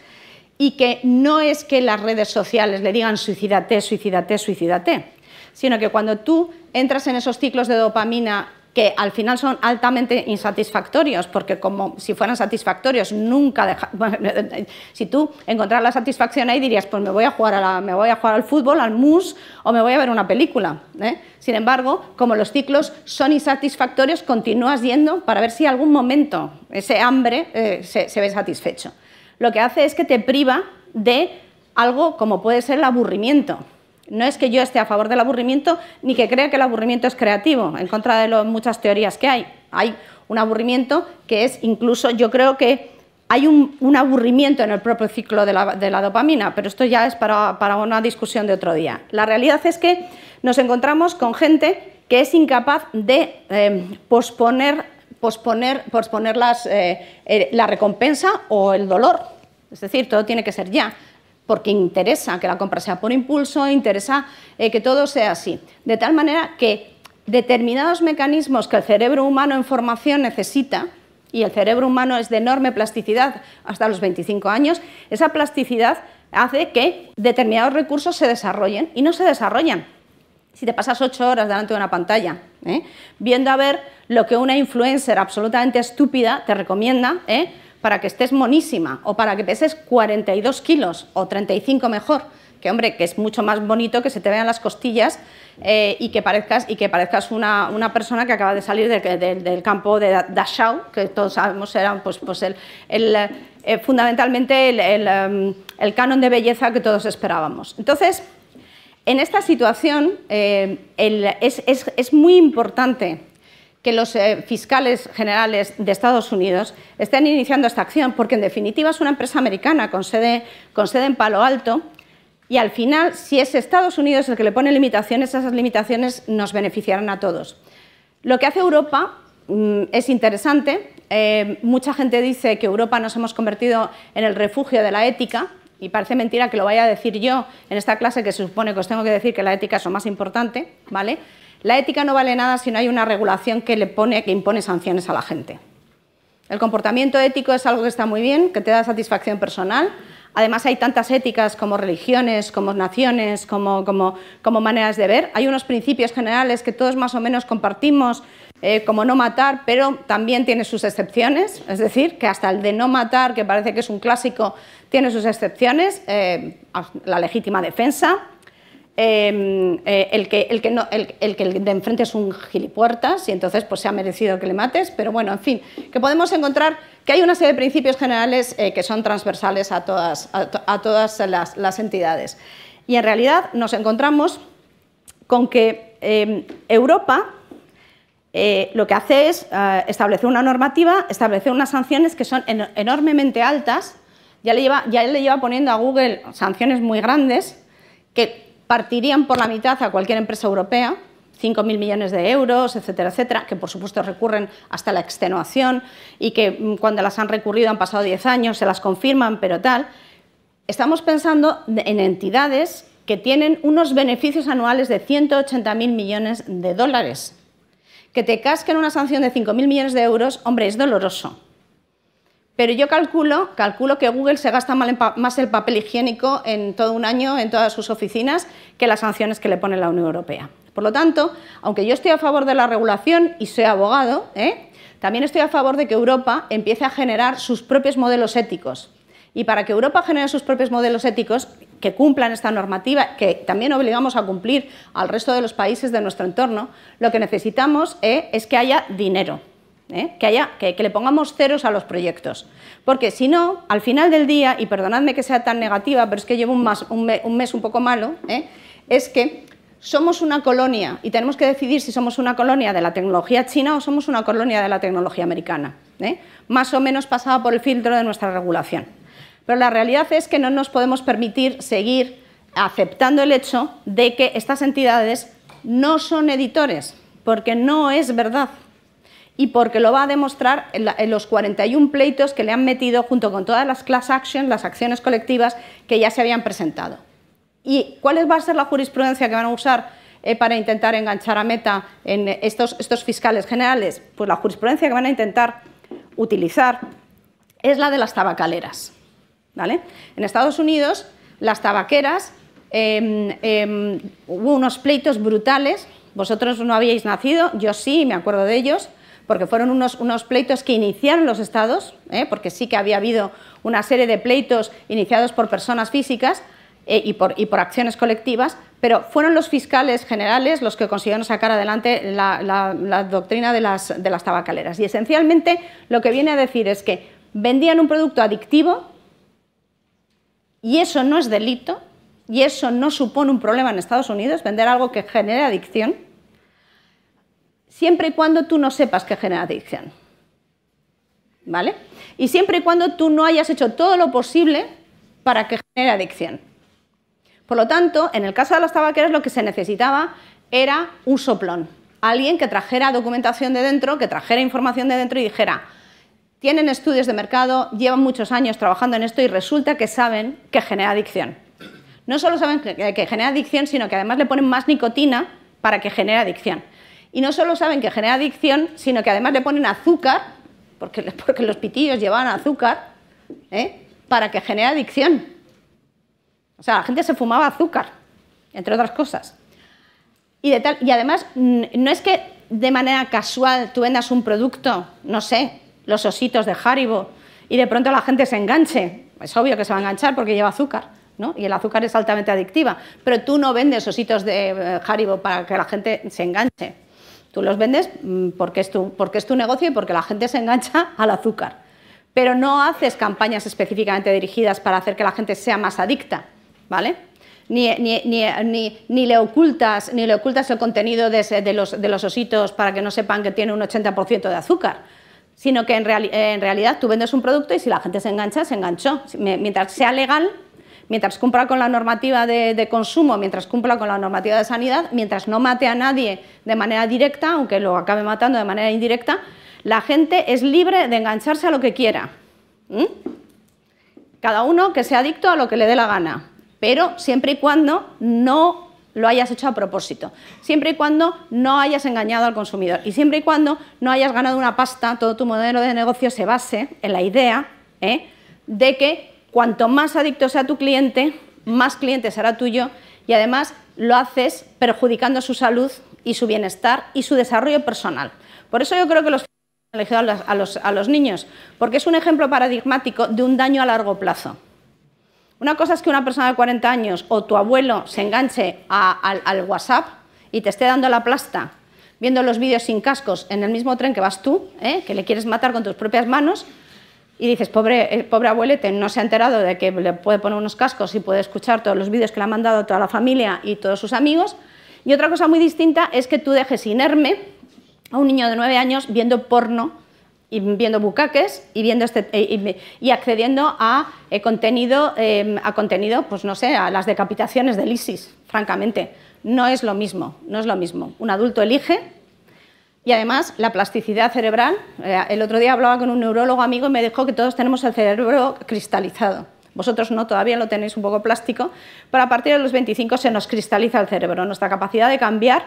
y que no es que las redes sociales le digan suicídate, suicídate, suicídate, sino que cuando tú entras en esos ciclos de dopamina que al final son altamente insatisfactorios, porque como si fueran satisfactorios, nunca <laughs> si tú encontras la satisfacción ahí dirías, pues me voy a jugar, me voy a jugar al fútbol, al mus, o me voy a ver una película. ¿eh? Sin embargo, como los ciclos son insatisfactorios, continúas yendo para ver si algún momento ese hambre eh, se ve satisfecho. Lo que hace es que te priva de algo como puede ser el aburrimiento. No es que yo esté a favor del aburrimiento ni que crea que el aburrimiento es creativo, en contra de lo, muchas teorías que hay. Hay un aburrimiento que es incluso, yo creo que hay un, aburrimiento en el propio ciclo de la, dopamina, pero esto ya es para, una discusión de otro día. La realidad es que nos encontramos con gente que es incapaz de em, posponer, posponer, eh, eh, la recompensa o el dolor. Es decir, todo tiene que ser ya porque interesa que la compra sea por impulso, interesa eh, que todo sea así. De tal manera que determinados mecanismos que el cerebro humano en formación necesita, y el cerebro humano es de enorme plasticidad hasta los 25 años, esa plasticidad hace que determinados recursos se desarrollen y no se desarrollan. Si te pasas ocho horas delante de una pantalla, ¿eh? viendo a ver lo que una influencer absolutamente estúpida te recomienda, ¿eh? para que estés monísima o para que peses 42 kilos o 35 mejor, que hombre, que es mucho más bonito que se te vean las costillas eh, y que parezcas, y que parezcas una, persona que acaba de salir del campo de Dachau, que todos sabemos era pues, pues el, eh, fundamentalmente em, el, canon de belleza que todos esperábamos. Entonces, en esta situación eh, es, es muy importante que los eh, fiscales generales de Estados Unidos estén iniciando esta acción, porque en definitiva es una empresa americana con sede, en Palo Alto y al final, si es Estados Unidos el que le pone limitaciones, esas limitaciones nos beneficiarán a todos. Lo que hace Europa mm, es interesante. Eh, mucha gente dice que Europa nos hemos convertido en el refugio de la ética, y parece mentira que lo vaya a decir yo en esta clase que se supone que os tengo que decir que la ética es lo más importante, ¿vale? La ética no vale nada si no hay una regulación que le pone, que impone sanciones a la gente. El comportamiento ético es algo que está muy bien, que te da satisfacción personal. Además hay tantas éticas como religiones, como naciones, como, maneras de ver. Hay unos principios generales que todos más o menos compartimos, eh, como no matar, pero también tiene sus excepciones. Es decir, que hasta el de no matar, que parece que es un clásico, tiene sus excepciones. Eh, la legítima defensa, Em, eh, el, que, el, que no, el, que el de enfrente es un gilipuertas y entonces pues se ha merecido que le mates, pero bueno, en fin, que podemos encontrar que hay una serie de principios generales eh, que son transversales a todas, a, todas las, entidades. Y en realidad nos encontramos con que em, Europa eh, lo que hace es establecer una normativa, establecer unas sanciones que son enormemente altas, ya le, lleva, ya le lleva poniendo a Google sanciones muy grandes, que partirían por la mitad a cualquier empresa europea, 5.000 millones de euros, etcétera, etcétera, que por supuesto recurren hasta la extenuación y que mm, cuando las han recurrido han pasado 10 años, se las confirman, pero tal. Estamos pensando en entidades que tienen unos beneficios anuales de 180.000 millones de dólares. Que te casquen una sanción de 5.000 millones de euros, hombre, es doloroso. Pero yo calculo, calculo que Google se gasta más el papel higiénico en todo un año en todas sus oficinas que las sanciones que le pone la Unión Europea. Por lo tanto, aunque yo estoy a favor de la regulación y soy abogado, ¿eh? también estoy a favor de que Europa empiece a generar sus propios modelos éticos. Y para que Europa genere sus propios modelos éticos que cumplan esta normativa, que también obligamos a cumplir al resto de los países de nuestro entorno, lo que necesitamos ¿eh? es que haya dinero. ¿eh? que, le pongamos ceros a los proyectos. Porque si no, al final del día, y perdonadme que sea tan negativa, pero es que llevo un, mes un poco malo, ¿eh? es que somos una colonia y tenemos que decidir si somos una colonia de la tecnología china o somos una colonia de la tecnología americana, ¿eh? más o menos pasada por el filtro de nuestra regulación. Pero la realidad es que no nos podemos permitir seguir aceptando el hecho de que estas entidades no son editores, porque no es verdad y porque lo va a demostrar en, los 41 pleitos que le han metido junto con todas las class actions, las acciones colectivas que ya se habían presentado. ¿Y cuál va a ser la jurisprudencia que van a usar eh, para intentar enganchar a meta en estos, estos fiscales generales? Pues la jurisprudencia que van a intentar utilizar es la de las tabacaleras. ¿vale? En Estados Unidos, las tabaqueras, em, em, hubo unos pleitos brutales, vosotros no habíais nacido, yo sí, me acuerdo de ellos, porque fueron unos, pleitos que iniciaron los estados, ¿eh? porque sí que había habido una serie de pleitos iniciados por personas físicas eh, y, por, acciones colectivas, pero fueron los fiscales generales los que consiguieron sacar adelante la, doctrina de las, de las tabacaleras. Y esencialmente lo que viene a decir es que vendían un producto adictivo y eso no es delito, y eso no supone un problema en Estados Unidos, vender algo que genere adicción, siempre y cuando tú no sepas que genera adicción. ¿Vale? Y siempre y cuando tú no hayas hecho todo lo posible para que genere adicción. Por lo tanto, en el caso de las tabaqueras lo que se necesitaba era un soplón, alguien que trajera documentación de dentro, que trajera información de dentro y dijera, tienen estudios de mercado, llevan muchos años trabajando en esto y resulta que saben que genera adicción. No solo saben que, que genera adicción, sino que además le ponen más nicotina para que genere adicción. Y no solo saben que genera adicción, sino que además le ponen azúcar, porque, <laughs> los pitillos llevan azúcar, ¿eh? para que genere adicción. O sea, la gente se fumaba azúcar, entre otras cosas. Y, y además, mm, no es que de manera casual tú vendas un producto, no sé, los ositos de Haribo, y de pronto la gente se enganche. Es obvio que se va a enganchar porque lleva azúcar. ¿No? Y el azúcar es altamente adictiva, pero tú no vendes ositos de eh, Haribo para que la gente se enganche. Tú los vendes mm, porque es tu, porque es tu negocio y porque la gente se engancha al azúcar. Pero no haces campañas específicamente dirigidas para hacer que la gente sea más adicta, ¿vale? Ni, le ocultas, ni le ocultas el contenido de, los, ositos para que no sepan que tiene un 80% de azúcar, sino que en, en, realidad tú vendes un producto y si la gente se engancha, se enganchó. Mientras sea legal, mientras cumpla con la normativa de, consumo, mientras cumpla con la normativa de sanidad, mientras no mate a nadie de manera directa, aunque lo acabe matando de manera indirecta, la gente es libre de engancharse a lo que quiera. Cada uno que sea adicto a lo que le dé la gana, pero siempre y cuando no lo hayas hecho a propósito, siempre y cuando no hayas engañado al consumidor y siempre y cuando no hayas ganado una pasta, todo tu modelo de negocio se base en la idea ¿eh? de que Cuanto más adicto sea tu cliente, más cliente será tuyo y además lo haces perjudicando su salud y su bienestar y su desarrollo personal. Por eso yo creo que los han elegido a los, niños, porque es un ejemplo paradigmático de un daño a largo plazo. Una cosa es que una persona de 40 años o tu abuelo se enganche al, WhatsApp y te esté dando la plasta viendo los vídeos sin cascos en el mismo tren que vas tú, ¿eh? que le quieres matar con tus propias manos, y dices, pobre, eh, pobre abuelete, no se ha enterado de que le puede poner unos cascos y puede escuchar todos los vídeos que le ha mandado toda la familia y todos sus amigos. Y otra cosa muy distinta es que tú dejes inerme a un niño de nueve años viendo porno y viendo bucaques y, viendo este, eh, y, accediendo a eh, contenido, a contenido, pues no sé, a las decapitaciones del ISIS, francamente. No es lo mismo, no es lo mismo. Un adulto elige y además, la plasticidad cerebral. Eh, el otro día hablaba con un neurólogo amigo y me dijo que todos tenemos el cerebro cristalizado. Vosotros no, todavía lo tenéis un poco plástico, pero a partir de los 25 se nos cristaliza el cerebro. Nuestra capacidad de cambiar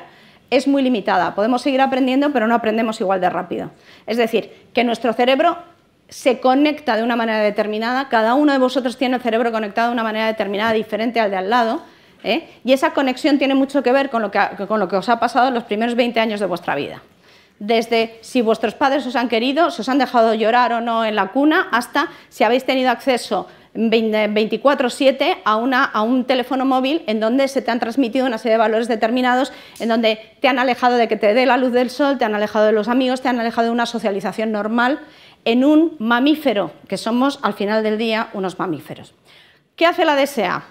es muy limitada. Podemos seguir aprendiendo, pero no aprendemos igual de rápido. Es decir, que nuestro cerebro se conecta de una manera determinada, cada uno de vosotros tiene el cerebro conectado de una manera determinada, diferente al de al lado, ¿eh? y esa conexión tiene mucho que ver con lo que, con lo que os ha pasado en los primeros 20 años de vuestra vida desde si vuestros padres os han querido, si os han dejado llorar o no en la cuna, hasta si habéis tenido acceso 24-7 a, un teléfono móvil en donde se te han transmitido una serie de valores determinados, en donde te han alejado de que te dé la luz del sol, te han alejado de los amigos, te han alejado de una socialización normal en un mamífero, que somos al final del día unos mamíferos. ¿Qué hace la DSA?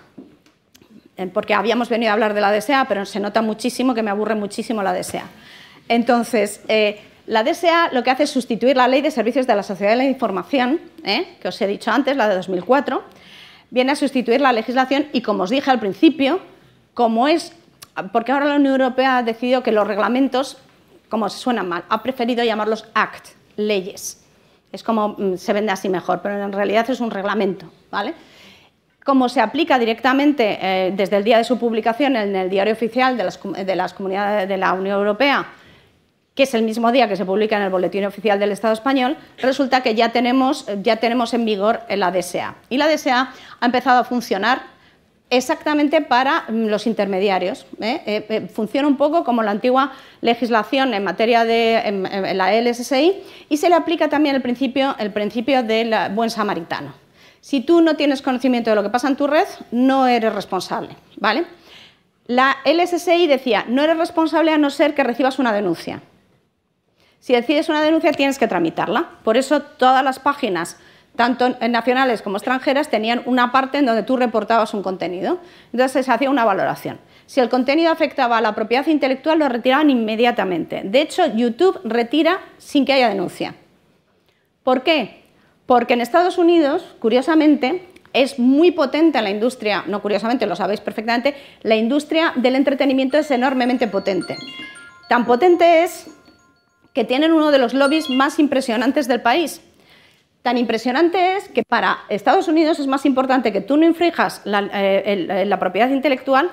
Eh, porque habíamos venido a hablar de la DSA, pero se nota muchísimo que me aburre muchísimo la DSA. Entonces, eh, la DSA lo que hace es sustituir la Ley de Servicios de la Sociedad de la Información, eh, que os he dicho antes, la de 2004, viene a sustituir la legislación y, como os dije al principio, como es, porque ahora la Unión Europea ha decidido que los reglamentos, como se suenan mal, ha preferido llamarlos ACT, leyes. Es como mm, se vende así mejor, pero en realidad es un reglamento, ¿vale? Como se aplica directamente eh, desde el día de su publicación en el Diario Oficial de las Comunidades de la Unión Europea, que es el mismo día que se publica en el Boletín Oficial del Estado Español, resulta que ya tenemos, eh, ya tenemos en vigor la DSA. Y la DSA ha empezado a funcionar exactamente para mm, los intermediarios. ¿eh? Eh, funciona un poco como la antigua legislación en materia de la LSSI y se le aplica también el principio, el principio del buen samaritano. Si tú no tienes conocimiento de lo que pasa en tu red, no eres responsable. ¿vale? La LSSI decía, no eres responsable a no ser que recibas una denuncia. Si decides una denuncia tienes que tramitarla. Por eso todas las páginas, tanto nacionales como extranjeras, tenían una parte en donde tú reportabas un contenido. Entonces se hacía una valoración. Si el contenido afectaba a la propiedad intelectual, lo retiraban inmediatamente. De hecho, YouTube retira sin que haya denuncia. ¿Por qué? Porque en Estados Unidos, curiosamente, es muy potente la industria, no curiosamente, lo sabéis perfectamente, la industria del entretenimiento es enormemente potente. Tan potente es que tienen uno de los lobbies más impresionantes del país. Tan impresionante es que para Estados Unidos es más importante que tú no infrijas eh, eh, la, propiedad intelectual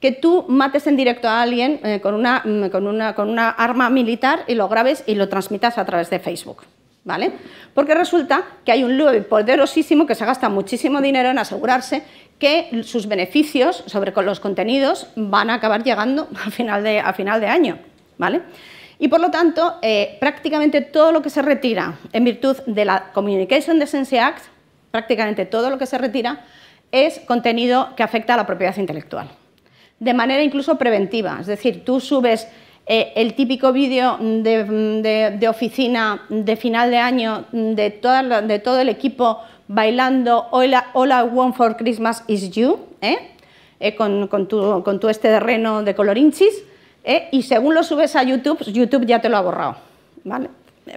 que tú mates en directo a alguien eh, mm, con, una, con, una, arma militar y lo grabes y lo transmitas a través de Facebook. ¿Vale? Porque resulta que hay un lobby poderosísimo que se gasta muchísimo dinero en asegurarse que sus beneficios sobre los contenidos van a acabar llegando <laughs> a final de, a final de año. ¿Vale? Y por lo tanto, eh, prácticamente todo lo que se retira en virtud de la Communication Decency Act, prácticamente todo lo que se retira es contenido que afecta a la propiedad intelectual. De manera incluso preventiva, es decir, tú subes eh, el típico vídeo de, de, oficina de final de año de, toda de todo el equipo bailando All, All I Want for Christmas is You, ¿eh? ¿eh? con, con, tu, con, tu, este terreno de colorinchis, ¿eh? y según lo subes a YouTube, pues YouTube ya te lo ha borrado. ¿vale?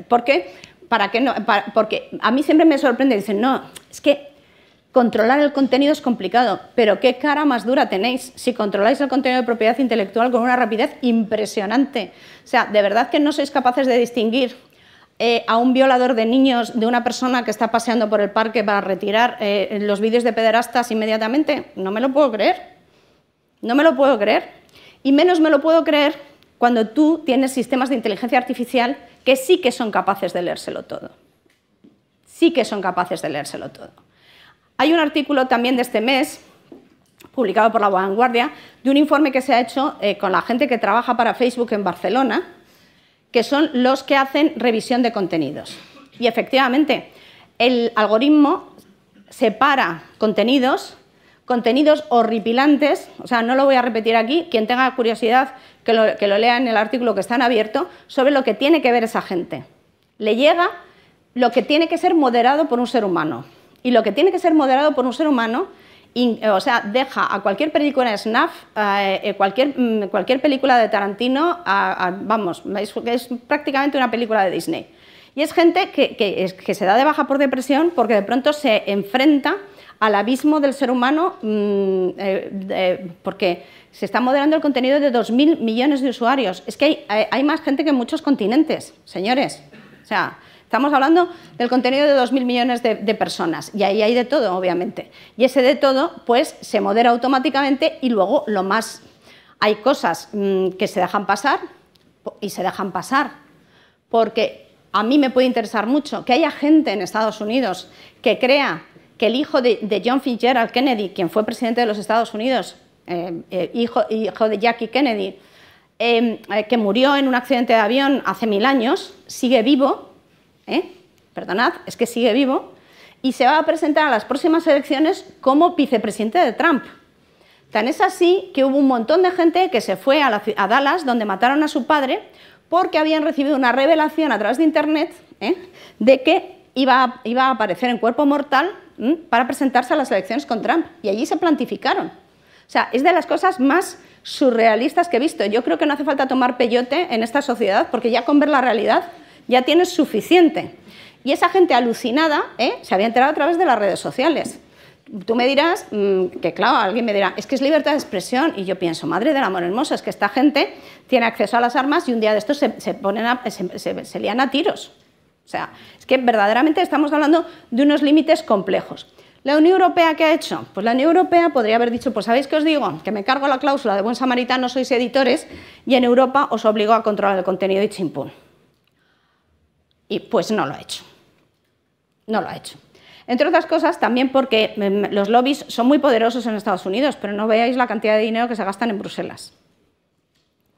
¿Por qué? ¿Para qué no? porque a mí siempre me sorprende, dicen, no, es que controlar el contenido es complicado, pero qué cara más dura tenéis si controláis el contenido de propiedad intelectual con una rapidez impresionante. O sea, de verdad que no sois capaces de distinguir eh, a un violador de niños de una persona que está paseando por el parque para retirar eh, los vídeos de pederastas inmediatamente? No me lo puedo creer. No me lo puedo creer. Y menos me lo puedo creer cuando tú tienes sistemas de inteligencia artificial que sí que son capaces de leérselo todo. Sí que son capaces de leérselo todo. Hay un artículo también de este mes, publicado por La Vanguardia, de un informe que se ha hecho eh, con la gente que trabaja para Facebook en Barcelona, que son los que hacen revisión de contenidos. Y efectivamente, el algoritmo separa contenidos contenidos horripilantes, o sea, no lo voy a repetir aquí, quien tenga curiosidad que lo, lea en el artículo que está en abierto, sobre lo que tiene que ver esa gente. Le llega lo que tiene que ser moderado por un ser humano. Y lo que tiene que ser moderado por un ser humano, eh, o sea, deja a cualquier película de SNAF, eh, eh, cualquier, mm, cualquier, película de Tarantino, vamos, es, es prácticamente una película de Disney. Y es gente que, que, que, se da de baja por depresión porque de pronto se enfrenta al abismo del ser humano mm, eh, porque se está moderando el contenido de 2.000 millones de usuarios. Es que hay, más gente que en muchos continentes, señores. O sea, Estamos hablando del contenido de 2.000 millones de, personas y ahí hay de todo, obviamente. Y ese de todo, pues, se modera automáticamente y luego lo más... Hay cosas mm, que se dejan pasar y se dejan pasar porque a mí me puede interesar mucho que haya gente en Estados Unidos que crea que el hijo de, John Fitzgerald Kennedy, quien fue presidente de los Estados Unidos, eh, eh, hijo, de Jackie Kennedy, em, eh, que murió en un accidente de avión hace mil años, sigue vivo, perdonad, es que sigue vivo, y se va a presentar a las próximas elecciones como vicepresidente de Trump. Tan es así que hubo un montón de gente que se fue a, a Dallas, donde mataron a su padre, porque habían recibido una revelación a través de Internet de que iba, a aparecer en cuerpo mortal para presentarse a las elecciones con Trump. Y allí se plantificaron. O sea, es de las cosas más surrealistas que he visto. Yo creo que no hace falta tomar peyote en esta sociedad porque ya con ver la realidad ya tienes suficiente. Y esa gente alucinada ¿eh? se había enterado a través de las redes sociales. Tú me dirás, mm, que claro, alguien me dirá, es que es libertad de expresión. Y yo pienso, madre del amor hermoso, es que esta gente tiene acceso a las armas y un día de estos se, se ponen a tiros. O sea, es que verdaderamente estamos hablando de unos límites complejos. ¿La Unión Europea qué ha hecho? Pues la Unión Europea podría haber dicho, pues ¿sabéis qué os digo? Que me cargo la cláusula de buen samaritano, sois editores, y en Europa os obligo a controlar el contenido de chimpún. Y pues no lo ha hecho. No lo ha hecho. Entre otras cosas, también porque mm, los lobbies son muy poderosos en Estados Unidos, pero no veáis la cantidad de dinero que se gastan en Bruselas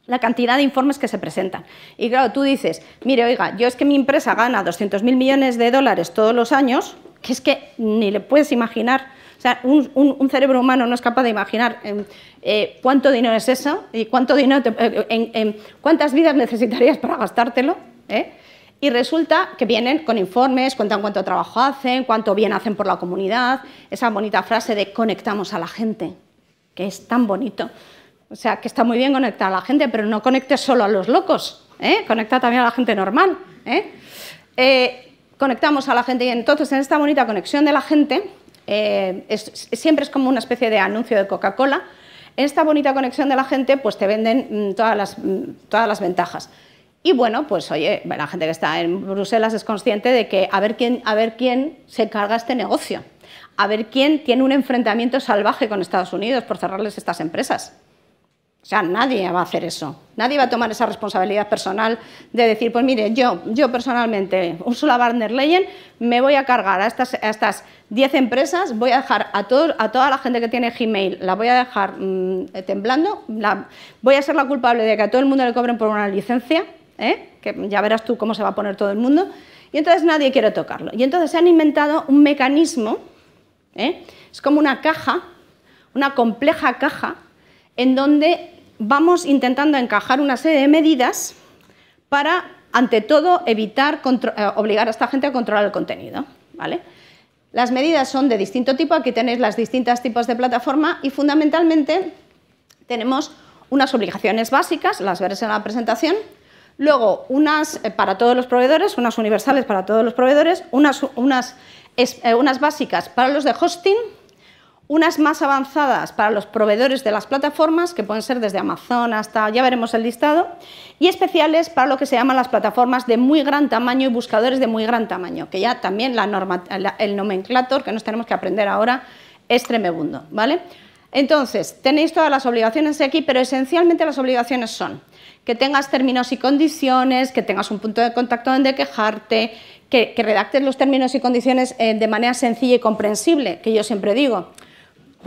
la cantidad de informes que se presentan. Y claro, tú dices, mire, oiga, yo es que mi empresa gana 200.000 millones de dólares todos los años, que es que ni le puedes imaginar. O sea, un, cerebro humano no es capaz de imaginar em, eh, cuánto dinero es eso y cuánto dinero eh, en, cuántas vidas necesitarías para gastártelo. ¿eh? Y resulta que vienen con informes, cuentan cuánto trabajo hacen, cuánto bien hacen por la comunidad, esa bonita frase de conectamos a la gente, que es tan bonito. O sea, que está muy bien conectar a la gente, pero no conecte solo a los locos, ¿eh? conecta también a la gente normal. ¿eh? Eh, conectamos a la gente y entonces en esta bonita conexión de la gente, siempre es como una especie de anuncio de Coca-Cola, en esta bonita conexión de la gente pues te venden mm, mm, todas las, ventajas. Y bueno, pues oye, la gente que está en Bruselas es consciente de que a ver quién, a ver quién se carga este negocio, a ver quién tiene un enfrentamiento salvaje con Estados Unidos por cerrarles estas empresas. O sea, nadie va a hacer eso. Nadie va a tomar esa responsabilidad personal de decir, pues mire, yo, yo personalmente, Ursula Barner Leyen, me voy a cargar a estas, estas 10 empresas, voy a dejar a, todos, a toda la gente que tiene Gmail, la voy a dejar mm, temblando, voy a ser la culpable de que a todo el mundo le cobren por una licencia, ¿eh? que ya verás tú cómo se va a poner todo el mundo, y entonces nadie quiere tocarlo. Y entonces se han inventado un mecanismo, ¿eh? es como una caja, una compleja caja, en donde vamos intentando encajar una serie de medidas para, ante todo, evitar eh, obligar a esta gente a controlar el contenido. Las medidas son de distinto tipo, aquí tenéis las distintas tipos de plataforma y fundamentalmente tenemos unas obligaciones básicas, las veréis en la presentación, luego unas eh, para todos los proveedores, unas universales para todos los proveedores, unas eh, básicas para los de hosting, unas más avanzadas para los proveedores de las plataformas, que pueden ser desde Amazon hasta, ya veremos el listado, y especiales para lo que se llaman las plataformas de muy gran tamaño y buscadores de muy gran tamaño, que ya también el nomenclator que nos tenemos que aprender ahora es tremebundo, ¿vale? Entonces, tenéis todas las obligaciones aquí, pero esencialmente las obligaciones son que tengas términos y condiciones, que tengas un punto de contacto donde quejarte, que, redactes los términos y condiciones eh, de manera sencilla y comprensible, que yo siempre digo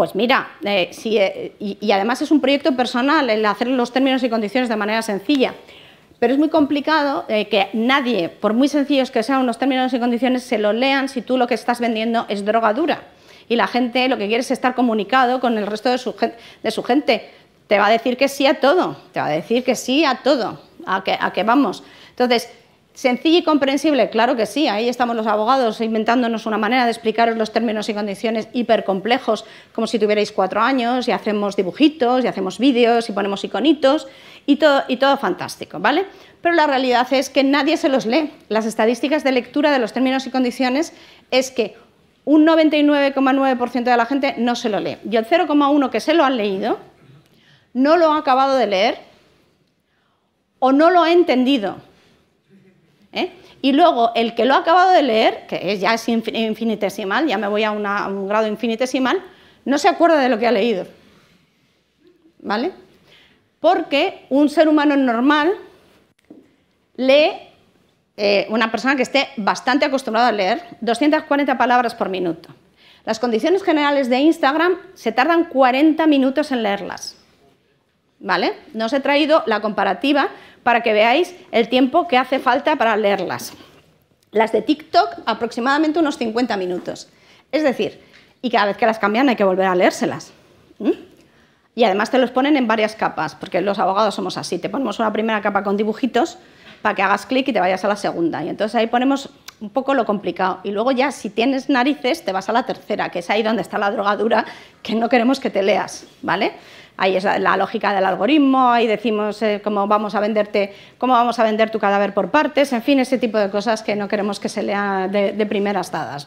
pues mira, eh, eh, y, además es un proyecto personal el hacer los términos y condiciones de manera sencilla. Pero es muy complicado eh, que nadie, por muy sencillos que sean los términos y condiciones, se lo lean si tú lo que estás vendiendo es droga dura. Y la gente lo que quiere es estar comunicado con el resto de su, de su gente. Te va a decir que sí a todo, te va a decir que sí a todo, a que, a que vamos. Entonces, ¿Sencilla y comprensible? Claro que sí, ahí estamos los abogados inventándonos una manera de explicaros los términos y condiciones hipercomplejos, como si tuvierais cuatro años, y hacemos dibujitos, y hacemos vídeos, y ponemos iconitos, y todo, y todo fantástico, ¿vale? Pero la realidad es que nadie se los lee. Las estadísticas de lectura de los términos y condiciones es que un 99,9% de la gente no se lo lee. Y el 0,1% que se lo han leído, no lo ha acabado de leer o no lo ha entendido ¿eh? Y luego el que lo ha acabado de leer, que ya es infinitesimal, ya me voy a, un grado infinitesimal, no se acuerda de lo que ha leído. ¿Vale? Porque un ser humano normal lee, eh, una persona que esté bastante acostumbrada a leer, 240 palabras por minuto. Las condiciones generales de Instagram se tardan 40 minutos en leerlas. ¿Vale? No os he traído la comparativa para que veáis el tiempo que hace falta para leerlas. Las de TikTok aproximadamente unos 50 minutos. Es decir, y cada vez que las cambian hay que volver a leérselas. ¿Mm? Y además te los ponen en varias capas, porque los abogados somos así. Te ponemos una primera capa con dibujitos para que hagas clic y te vayas a la segunda. Y entonces ahí ponemos un poco lo complicado. Y luego ya si tienes narices te vas a la tercera, que es ahí donde está la drogadura que no queremos que te leas, ¿vale? ahí es la, lógica del algoritmo, ahí decimos eh, cómo, vamos a venderte, cómo vamos a vender tu cadáver por partes, en fin, ese tipo de cosas que no queremos que se lea de, primeras dadas.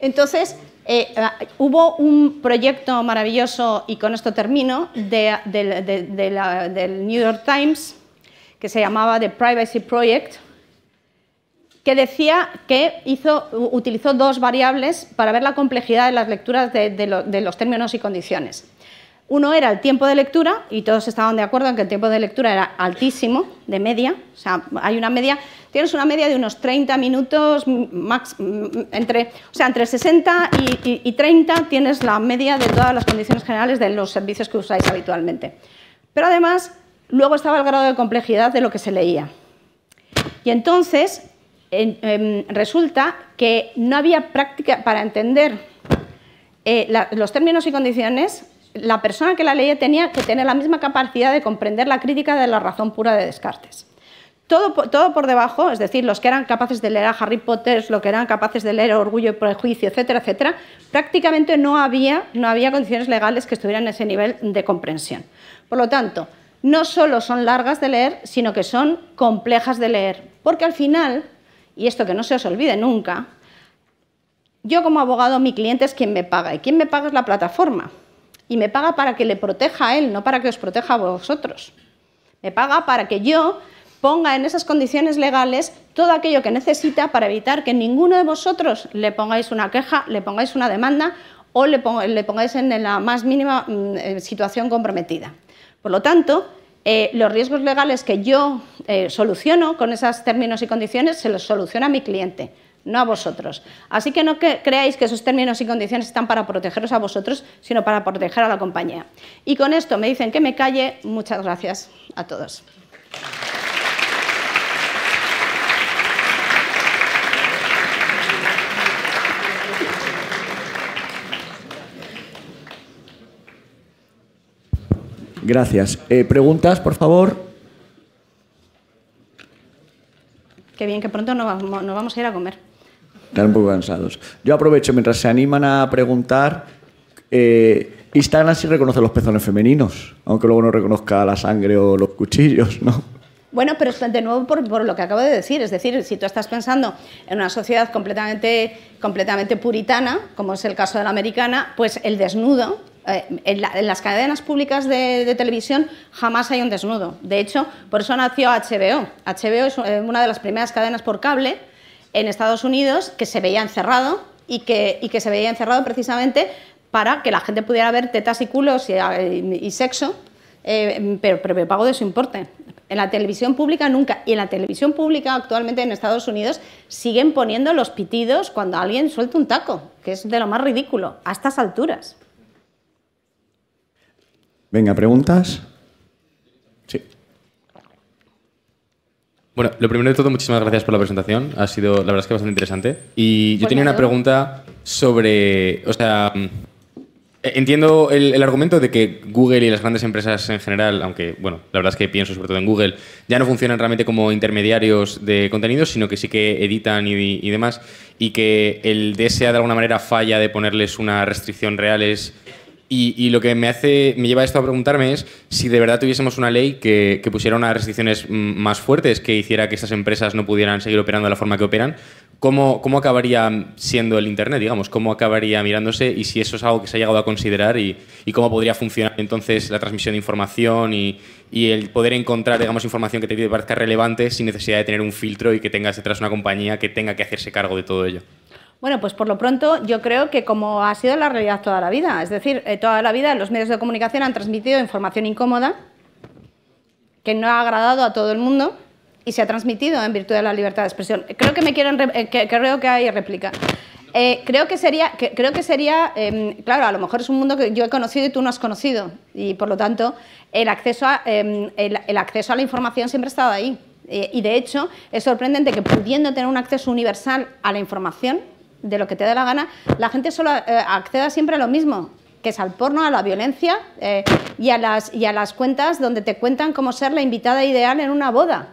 Entonces, eh, ah, hubo un proyecto maravilloso, y con esto termino, del New York Times, que se llamaba The Privacy Project, que decía que hizo, utilizó dos variables para ver la complejidad de las lecturas de los términos y condiciones. Uno era el tiempo de lectura, y todos estaban de acuerdo en que el tiempo de lectura era altísimo, de media. O sea, hay una media, tienes una media de unos 30 minutos, max, entre, o sea, entre 60 y, 30 tienes la media de todas las condiciones generales de los servicios que usáis habitualmente. Pero además, luego estaba el grado de complejidad de lo que se leía. Y entonces, em, resulta que no había práctica para entender eh, los términos y condiciones la persona que la leía tenía que tener la misma capacidad de comprender la crítica de la razón pura de Descartes. Todo, por debajo, es decir, los que eran capaces de leer a Harry Potter, los que eran capaces de leer Orgullo y Prejuicio, etcétera, etcétera, prácticamente no había, no había condiciones legales que estuvieran en ese nivel de comprensión. Por lo tanto, no solo son largas de leer, sino que son complejas de leer, porque al final, y esto que no se os olvide nunca, yo como abogado, mi cliente es quien me paga, y quien me paga es la plataforma y me paga para que le proteja a él, no para que os proteja a vosotros. Me paga para que yo ponga en esas condiciones legales todo aquello que necesita para evitar que ninguno de vosotros le pongáis una queja, le pongáis una demanda o le, pongáis en la más mínima mm, eh, situación comprometida. Por lo tanto, eh, los riesgos legales que yo eh, soluciono con esos términos y condiciones se los soluciona mi cliente no a vosotros. Así que no creáis que esos términos y condiciones están para protegeros a vosotros, sino para proteger a la compañía. Y con esto me dicen que me calle. Muchas gracias a todos. Gracias. Eh, ¿Preguntas, por favor? Qué bien, que pronto nos vamos a ir a comer. Están un poco cansados. Yo aprovecho, mientras se animan a preguntar, eh, Instagram sí reconoce los pezones femeninos, aunque luego no reconozca la sangre o los cuchillos, ¿no? Bueno, pero de nuevo por, lo que acabo de decir, es decir, si tú estás pensando en una sociedad completamente, completamente puritana, como es el caso de la americana, pues el desnudo, eh, en, las cadenas públicas de, de, televisión jamás hay un desnudo. De hecho, por eso nació HBO. HBO es eh, una de las primeras cadenas por cable en Estados Unidos que se veía encerrado y que, que se veía encerrado precisamente para que la gente pudiera ver tetas y culos y, sexo, eh, pero, me pago de su importe. En la televisión pública nunca. Y en la televisión pública actualmente en Estados Unidos siguen poniendo los pitidos cuando alguien suelta un taco, que es de lo más ridículo, a estas alturas. Venga, preguntas. Bueno, lo primero de todo, muchísimas gracias por la presentación. Ha sido, la verdad es que bastante interesante. Y yo tenía una pregunta sobre, o sea, eh, Entiendo el, argumento de que Google y las grandes empresas en general, aunque bueno, la verdad es que pienso sobre todo en Google, ya no funcionan realmente como intermediarios de contenidos, sino que sí que editan y, demás, y que el DSA de alguna manera falla de ponerles una restricción reales y, lo que me hace, me lleva esto a preguntarme es si de verdad tuviésemos una ley que, pusiera unas restricciones más fuertes, que hiciera que estas empresas no pudieran seguir operando de la forma que operan, ¿cómo, cómo acabaría siendo el Internet, digamos? ¿Cómo acabaría mirándose y si eso es algo que se ha llegado a considerar y, cómo podría funcionar entonces la transmisión de información y, el poder encontrar, digamos, información que te parezca relevante sin necesidad de tener un filtro y que tengas detrás una compañía que tenga que hacerse cargo de todo ello? Bueno, pues por lo pronto yo creo que como ha sido la realidad toda la vida, es decir, eh, toda la vida los medios de comunicación han transmitido información incómoda que no ha agradado a todo el mundo y se ha transmitido en virtud de la libertad de expresión. Creo que me quieren, eh, que, creo que hay réplica. Eh, creo que sería, creo que sería em, claro, a lo mejor es un mundo que yo he conocido y tú no has conocido, y por lo tanto el acceso a, em, el, acceso a la información siempre ha estado ahí. y de hecho es sorprendente que pudiendo tener un acceso universal a la información, de lo que te da la gana, la gente solo eh, acceda siempre a lo mismo, que es al porno, a la violencia eh, y, a las, y a las cuentas donde te cuentan cómo ser la invitada ideal en una boda.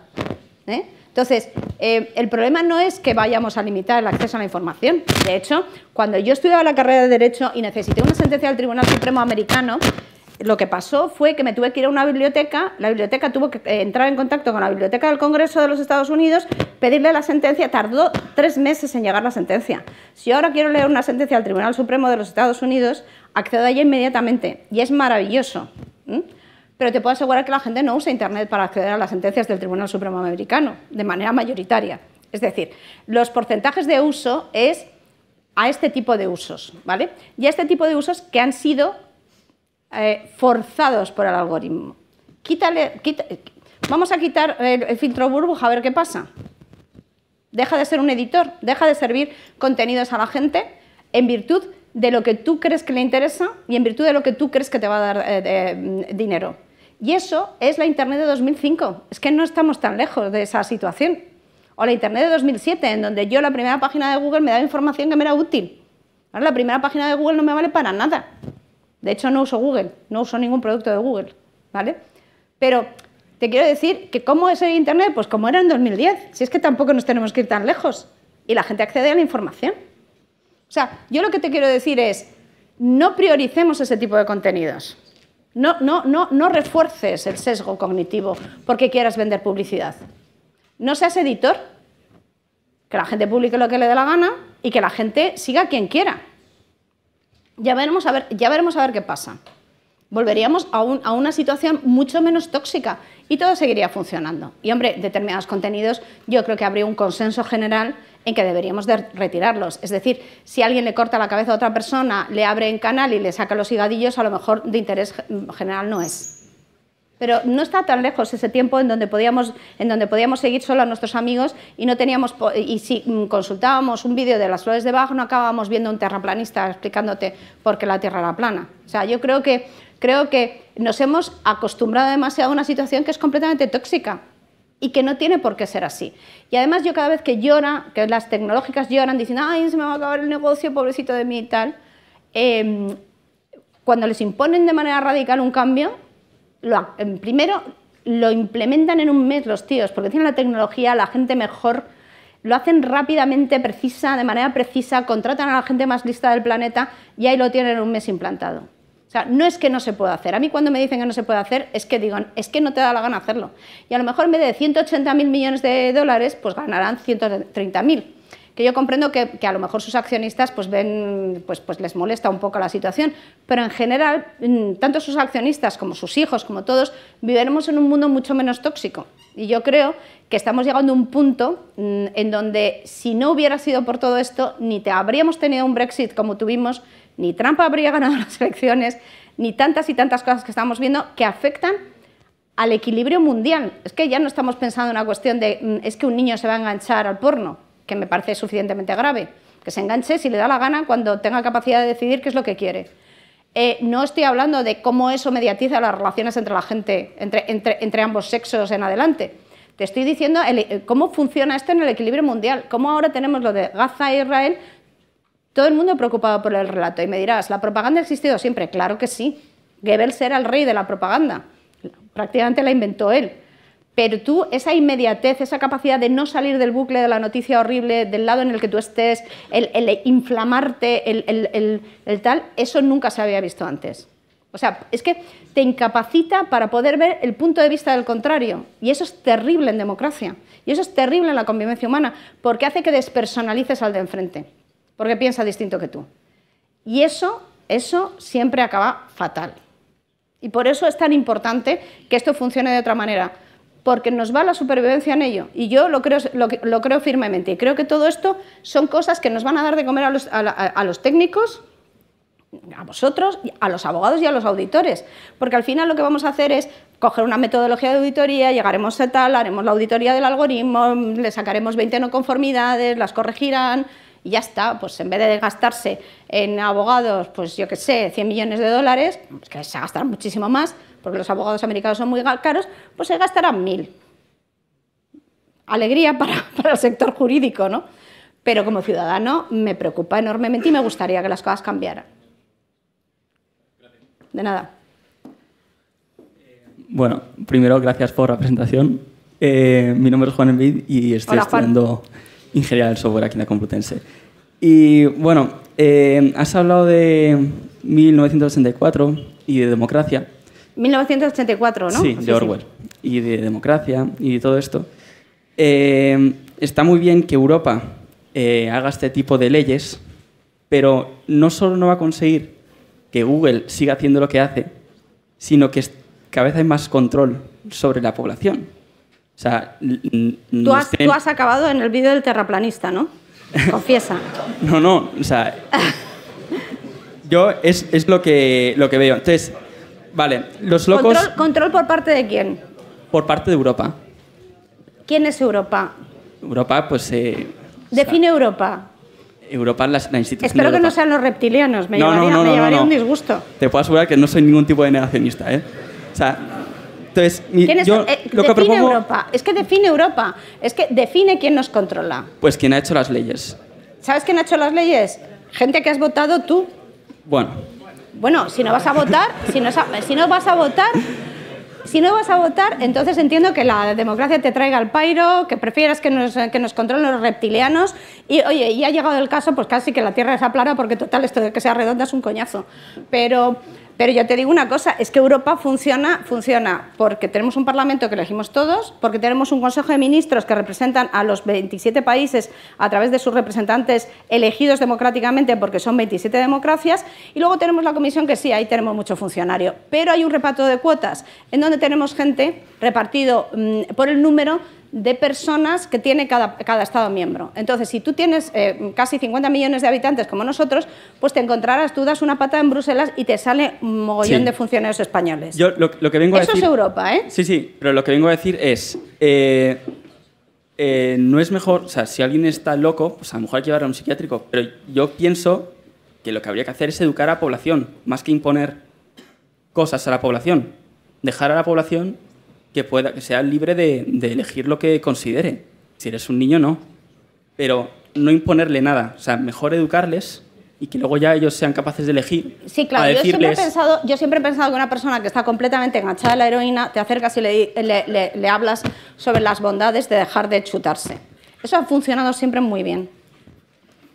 ¿eh? Entonces, el problema no es que vayamos a limitar el acceso a la información. De hecho, cuando yo estudiaba la carrera de Derecho y necesité una sentencia del Tribunal Supremo americano, lo que pasó fue que me tuve que ir a una biblioteca, la biblioteca tuvo que eh, entrar en contacto con la biblioteca del Congreso de los Estados Unidos, pedirle la sentencia, tardó tres meses en llegar la sentencia. Si ahora quiero leer una sentencia al Tribunal Supremo de los Estados Unidos, accedo a ella inmediatamente y es maravilloso. Pero te puedo asegurar que la gente no usa Internet para acceder a las sentencias del Tribunal Supremo americano de manera mayoritaria. Es decir, los porcentajes de uso es a este tipo de usos, ¿vale? Y a este tipo de usos que han sido eh, forzados por el algoritmo. vamos a quitar el, filtro burbuja a ver qué pasa. Deja de ser un editor, deja de servir contenidos a la gente en virtud de lo que tú crees que le interesa y en virtud de lo que tú crees que te va a dar eh, mm, dinero. Y eso es la Internet de 2005. Es que no estamos tan lejos de esa situación. O la Internet de 2007, en donde yo la primera página de Google me daba información que me era útil. la primera página de Google no me vale para nada. De hecho, no uso Google, no uso ningún producto de Google, ¿vale? Pero te quiero decir que cómo es el Internet, pues como era en 2010, si es que tampoco nos tenemos que ir tan lejos y la gente accede a la información. O sea, yo lo que te quiero decir es, no prioricemos ese tipo de contenidos. No, no, no, no refuerces el sesgo cognitivo porque quieras vender publicidad. No seas editor, que la gente publique lo que le dé la gana y que la gente siga quien quiera ya veremos a ver, ya veremos a ver qué pasa. Volveríamos a, una situación mucho menos tóxica y todo seguiría funcionando. Y hombre, determinados contenidos, yo creo que habría un consenso general en que deberíamos retirarlos. Es decir, si alguien le corta la cabeza a otra persona, le abre en canal y le saca los higadillos, a lo mejor de interés general no es. Pero no está tan lejos ese tiempo en donde podíamos, en donde podíamos seguir solo a nuestros amigos y no teníamos y si consultábamos un vídeo de las flores de Bach no acabábamos viendo un terraplanista explicándote por qué la Tierra era plana. O sea, yo creo que creo que nos hemos acostumbrado demasiado a una situación que es completamente tóxica y que no tiene por qué ser así. Y además yo cada vez que llora, que las tecnológicas lloran diciendo, ay, se me va a acabar el negocio, pobrecito de mí y tal, em, cuando les imponen de manera radical un cambio, primero lo implementan en un mes los tíos, porque tienen la tecnología, la gente mejor, lo hacen rápidamente, precisa, de manera precisa, contratan a la gente más lista del planeta y ahí lo tienen en un mes implantado. O sea, no es que no se pueda hacer. A mí cuando me dicen que no se puede hacer es que digan, es que no te da la gana hacerlo. Y a lo mejor en vez de 180 mil millones de dólares, pues ganarán 130 mil que yo comprendo que, a lo mejor sus accionistas pues ven, pues, pues les molesta un poco la situación, pero en general, mm, tanto sus accionistas como sus hijos, como todos, viviremos en un mundo mucho menos tóxico. Y yo creo que estamos llegando a un punto mm, en donde si no hubiera sido por todo esto, ni te habríamos tenido un Brexit como tuvimos, ni Trump habría <laughs> ganado las elecciones, ni tantas y tantas cosas que estamos viendo que afectan al equilibrio mundial. Es que ya no estamos pensando en una cuestión de mm, es que un niño se va a enganchar al porno que me parece suficientemente grave, que se enganche si le da la gana cuando tenga capacidad de decidir qué es lo que quiere. Eh, no estoy hablando de cómo eso mediatiza las relaciones entre la gente, entre, entre, ambos sexos en adelante. Te estoy diciendo eh, cómo funciona esto en el equilibrio mundial, cómo ahora tenemos lo de Gaza e Israel, todo el mundo preocupado por el relato. Y me dirás, ¿la propaganda ha existido siempre? Claro que sí. Goebbels era el rey de la propaganda, prácticamente la inventó él. Pero tú, esa inmediatez, esa capacidad de no salir del bucle de la noticia horrible, del lado en el que tú estés, el, inflamarte, el, el, tal, eso nunca se había visto antes. O sea, es que te incapacita para poder ver el punto de vista del contrario. Y eso es terrible en democracia. Y eso es terrible en la convivencia humana, porque hace que despersonalices al de enfrente, porque piensa distinto que tú. Y eso, eso siempre acaba fatal. Y por eso es tan importante que esto funcione de otra manera porque nos va la supervivencia en ello. Y yo lo creo, lo, creo firmemente. Y creo que todo esto son cosas que nos van a dar de comer a los, técnicos, a vosotros, a los abogados y a los auditores, porque al final lo que vamos a hacer es coger una metodología de auditoría, llegaremos a tal, haremos la auditoría del algoritmo, le sacaremos 20 no conformidades, las corregirán y ya está, pues en vez de gastarse en abogados, pues yo qué sé, 100 millones de dólares, pues que se gastará muchísimo más, porque los abogados americanos son muy caros, pues se gastarán mil. Alegría <laughs> para, el sector jurídico, ¿no? Pero como ciudadano me preocupa enormemente y me gustaría que las cosas cambiaran. De nada. Bueno, primero, gracias por la presentación. Eh, mi nombre es Juan Envid y estoy estudiando Ingeniería del Software aquí en la Complutense. Y bueno, eh, has hablado de 1964 y de democracia. 1984, ¿no? Sí, de Orwell. Y de democracia y todo esto. Eh, está muy bien que Europa eh, haga este tipo de leyes, pero no solo no va a conseguir que Google siga haciendo lo que hace, sino que cada vez hay más control sobre la población. O sea, tú has, este- tú has acabado en el vídeo del terraplanista, ¿no? <laughs> Confiesa. no, no, o sea, <laughs> yo es, lo, que, lo que veo. Entonces, Vale, los locos... Control, por parte de quién? Por parte de Europa. ¿Quién es Europa? Europa, pues... Eh, define Europa. Europa la, la institución. Espero que no sean los reptilianos, me llevaría, un disgusto. Te puedo asegurar que no soy ningún tipo de negacionista, ¿eh? O sea, entonces, es, yo eh, lo que propongo... Europa. Es que define Europa. Es que define quién nos controla. Pues quien ha hecho las leyes. ¿Sabes quién ha hecho las leyes? Gente que has votado tú. Bueno, bueno, si no vas a votar, si no, si no vas a votar, si no vas a votar, entonces entiendo que la democracia te traiga al pairo, que prefieras que nos, controlen los reptilianos. Y oye, y ha llegado el caso, pues casi que la Tierra es aplana porque total, esto de que sea redonda es un coñazo. Pero pero yo te digo una cosa, es que Europa funciona, funciona porque tenemos un Parlamento que elegimos todos, porque tenemos un Consejo de Ministros que representan a los 27 países a través de sus representantes elegidos democráticamente porque son 27 democracias, y luego tenemos la Comisión que sí, ahí tenemos mucho funcionario, pero hay un reparto de cuotas en donde tenemos gente repartido mm, por el número de personas que tiene cada, Estado miembro. Entonces, si tú tienes eh, casi 50 millones de habitantes como nosotros, pues te encontrarás, tú das una pata en Bruselas y te sale un mogollón de funcionarios españoles. Yo lo, que vengo Eso decir, es Europa, ¿eh? Sí, sí, pero lo que vengo a decir es... Eh, eh, no es mejor, o sea, si alguien está loco, pues a lo mejor hay que llevarlo a un psiquiátrico, pero yo pienso que lo que habría que hacer es educar a la población, más que imponer cosas a la población. Dejar a la población que, pueda, que sea libre de, elegir lo que considere. Si eres un niño, no. Pero no imponerle nada. O sea, mejor educarles y que luego ya ellos sean capaces de elegir. Sí, claro, yo, siempre he pensado, que una persona que está completamente enganchada a la heroína, te acercas y le hablas sobre las bondades de dejar de chutarse. Eso ha funcionado siempre muy bien.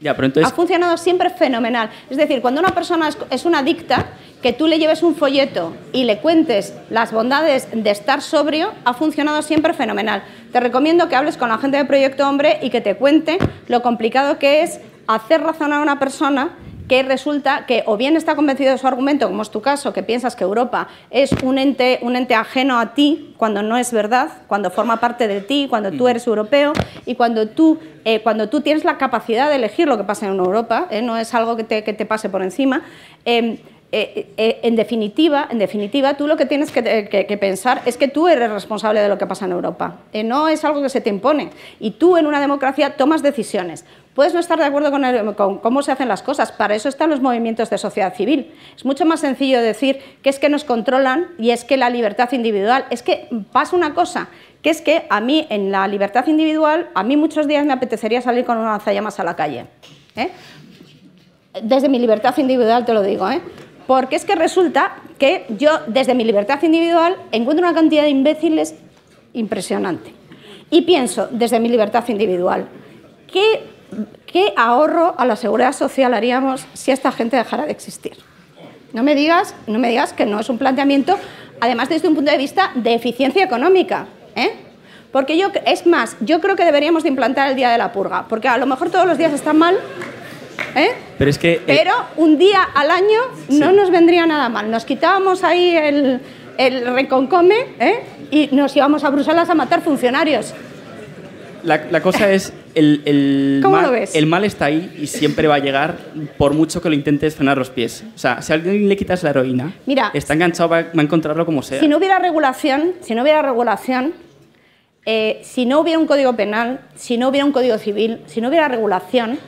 Ha funcionado siempre fenomenal. Es decir, cuando una persona es una adicta, que tú le lleves un folleto y le cuentes las bondades de estar sobrio, ha funcionado siempre fenomenal. Te recomiendo que hables con la gente de Proyecto Hombre y que te cuente lo complicado que es hacer razonar a una persona que resulta que o bien está convencido de su argumento, como es tu caso, que piensas que Europa es un ente, un ente ajeno a ti cuando no es verdad, cuando forma parte de ti, cuando tú mm. eres europeo y cuando tú, eh, cuando tú tienes la capacidad de elegir lo que pasa en Europa, eh, no es algo que te, pase por encima. Em, eh, en, definitiva, en definitiva, tú lo que tienes que, pensar es que tú eres responsable de lo que pasa en Europa. no es algo que se te impone. Y tú en una democracia tomas decisiones. Puedes no estar de acuerdo con, cómo se hacen las cosas, para eso están los movimientos de sociedad civil. Es mucho más sencillo decir que es que nos controlan y es que la libertad individual, es que pasa una cosa, que es que a mí en la libertad individual, a mí muchos días me apetecería salir con una lanzallamas a la calle. ¿eh? Desde mi libertad individual te lo digo, ¿eh? porque es que resulta que yo desde mi libertad individual encuentro una cantidad de imbéciles impresionante. Y pienso desde mi libertad individual, ¿qué ¿qué ahorro a la seguridad social haríamos si esta gente dejara de existir? No me digas, no me digas que no es un planteamiento, además desde un punto de vista de eficiencia económica, ¿eh? Porque yo, es más, yo creo que deberíamos de implantar el día de la purga, porque a lo mejor todos los días están mal, ¿eh? Pero es que... Eh, Pero un día al año no nos vendría nada mal. Nos quitábamos ahí el, reconcome ¿eh? y nos íbamos a Bruselas a matar funcionarios la, cosa es, el, el, mal, el mal está ahí y siempre va a llegar por mucho que lo intentes frenar los pies. O sea, si a alguien le quitas la heroína, está enganchado, va, a encontrarlo como sea. Si no hubiera regulación, si no hubiera regulación, eh, si no hubiera un código penal, si no hubiera un código civil, si no hubiera regulación,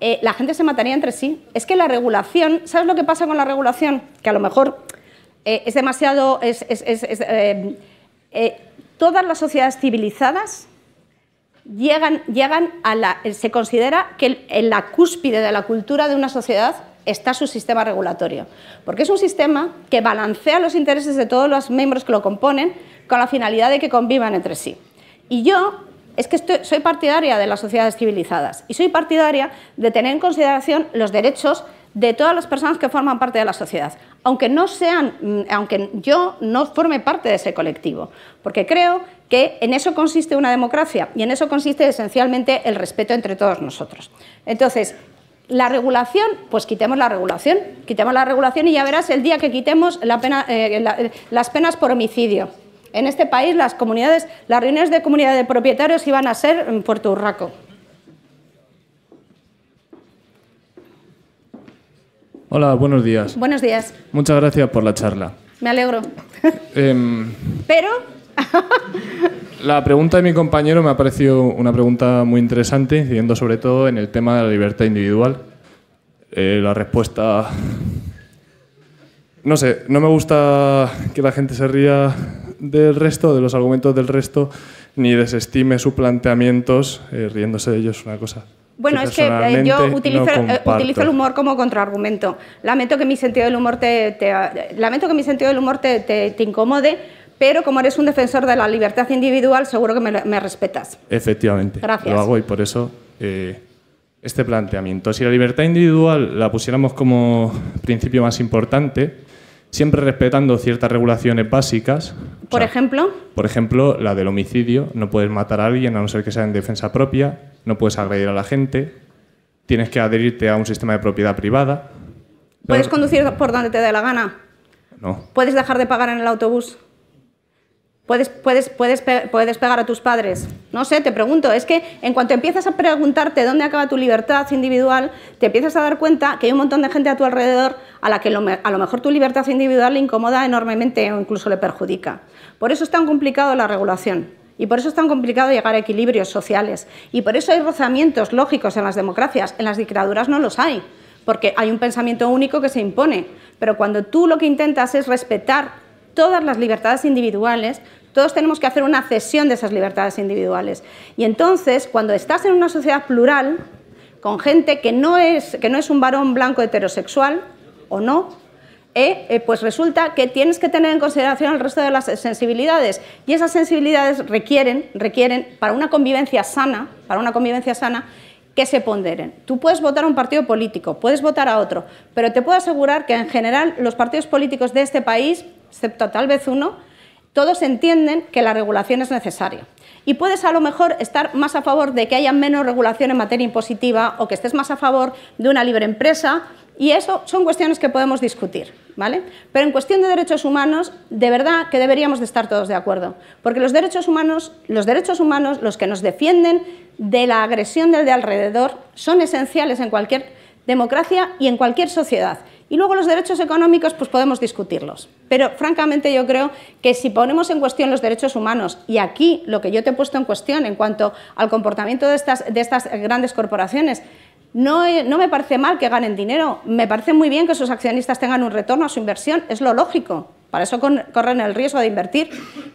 eh, la gente se mataría entre sí. Es que la regulación, ¿sabes lo que pasa con la regulación? Que a lo mejor eh, es demasiado... es, es, todas las sociedades civilizadas llegan, llegan a la, se considera que en la cúspide de la cultura de una sociedad está su sistema regulatorio, porque es un sistema que balancea los intereses de todos los miembros que lo componen con la finalidad de que convivan entre sí. Y yo es que soy partidaria de las sociedades civilizadas y soy partidaria de tener en consideración los derechos de todas las personas que forman parte de la sociedad, aunque, no sean, mm, aunque yo no forme parte de ese colectivo, porque creo que en eso consiste una democracia y en eso consiste esencialmente el respeto entre todos nosotros. Entonces, la regulación, pues quitemos la regulación, quitemos la regulación y ya verás el día que quitemos eh, eh, las penas por homicidio. En este país las comunidades, las reuniones de comunidad de propietarios iban a ser en mm, Puerto Urraco, Hola, buenos días. Buenos días. Muchas gracias por la charla. Me alegro. Em, Pero... <laughs> la pregunta de mi compañero me ha parecido una pregunta muy interesante, incidiendo sobre todo en el tema de la libertad individual. Eh, la respuesta... No sé, no me gusta que la gente se ría del resto, de los argumentos del resto, ni desestime sus planteamientos eh, riéndose de ellos, una cosa bueno, es que eh, yo eh, utilizo, el humor como contraargumento. Lamento que mi sentido del humor te, lamento que mi sentido del humor te, incomode, pero como eres un defensor de la libertad individual, seguro que me, respetas. Efectivamente. Gracias. Lo hago y por eso eh, este planteamiento. Si la libertad individual la pusiéramos como principio más importante, siempre respetando ciertas regulaciones básicas. ¿Por ejemplo? Por ejemplo, la del homicidio. No puedes matar a alguien a no ser que sea en defensa propia no puedes agredir a la gente, tienes que adherirte a un sistema de propiedad privada. ¿Puedes conducir por donde te dé la gana? No. ¿Puedes dejar de pagar en el autobús? Puedes, puedes, puedes, puedes, pegar a tus padres. No sé, te pregunto, es que en cuanto empiezas a preguntarte dónde acaba tu libertad individual, te empiezas a dar cuenta que hay un montón de gente a tu alrededor a la que a lo mejor tu libertad individual le incomoda enormemente o incluso le perjudica. Por eso es tan complicado la regulación. Y por eso es tan complicado llegar a equilibrios sociales. Y por eso hay rozamientos lógicos en las democracias. En las dictaduras no los hay, porque hay un pensamiento único que se impone. Pero cuando tú lo que intentas es respetar todas las libertades individuales, todos tenemos que hacer una cesión de esas libertades individuales. Y entonces, cuando estás en una sociedad plural, con gente que no es, que no es un varón blanco heterosexual, o no, e, eh, pues resulta que tienes que tener en consideración el resto de las sensibilidades y esas sensibilidades requieren, requieren para una convivencia sana, para una convivencia sana, que se ponderen. Tú puedes votar a un partido político, puedes votar a otro, pero te puedo asegurar que en general los partidos políticos de este país, excepto tal vez uno, todos entienden que la regulación es necesaria. Y puedes a lo mejor estar más a favor de que haya menos regulación en materia impositiva o que estés más a favor de una libre empresa y eso son cuestiones que podemos discutir. Pero en cuestión de derechos humanos, de verdad que deberíamos de estar todos de acuerdo, porque los derechos humanos, los derechos humanos, los que nos defienden de la agresión del de alrededor, son esenciales en cualquier democracia y en cualquier sociedad. Y luego los derechos económicos, pues podemos discutirlos. Pero francamente yo creo que si ponemos en cuestión los derechos humanos, y aquí lo que yo te he puesto en cuestión en cuanto al comportamiento de estas grandes corporaciones, eh, no, me parece mal que ganen dinero, me parece muy bien que sus accionistas tengan un retorno a su inversión, es lo lógico, para eso corren el riesgo de invertir,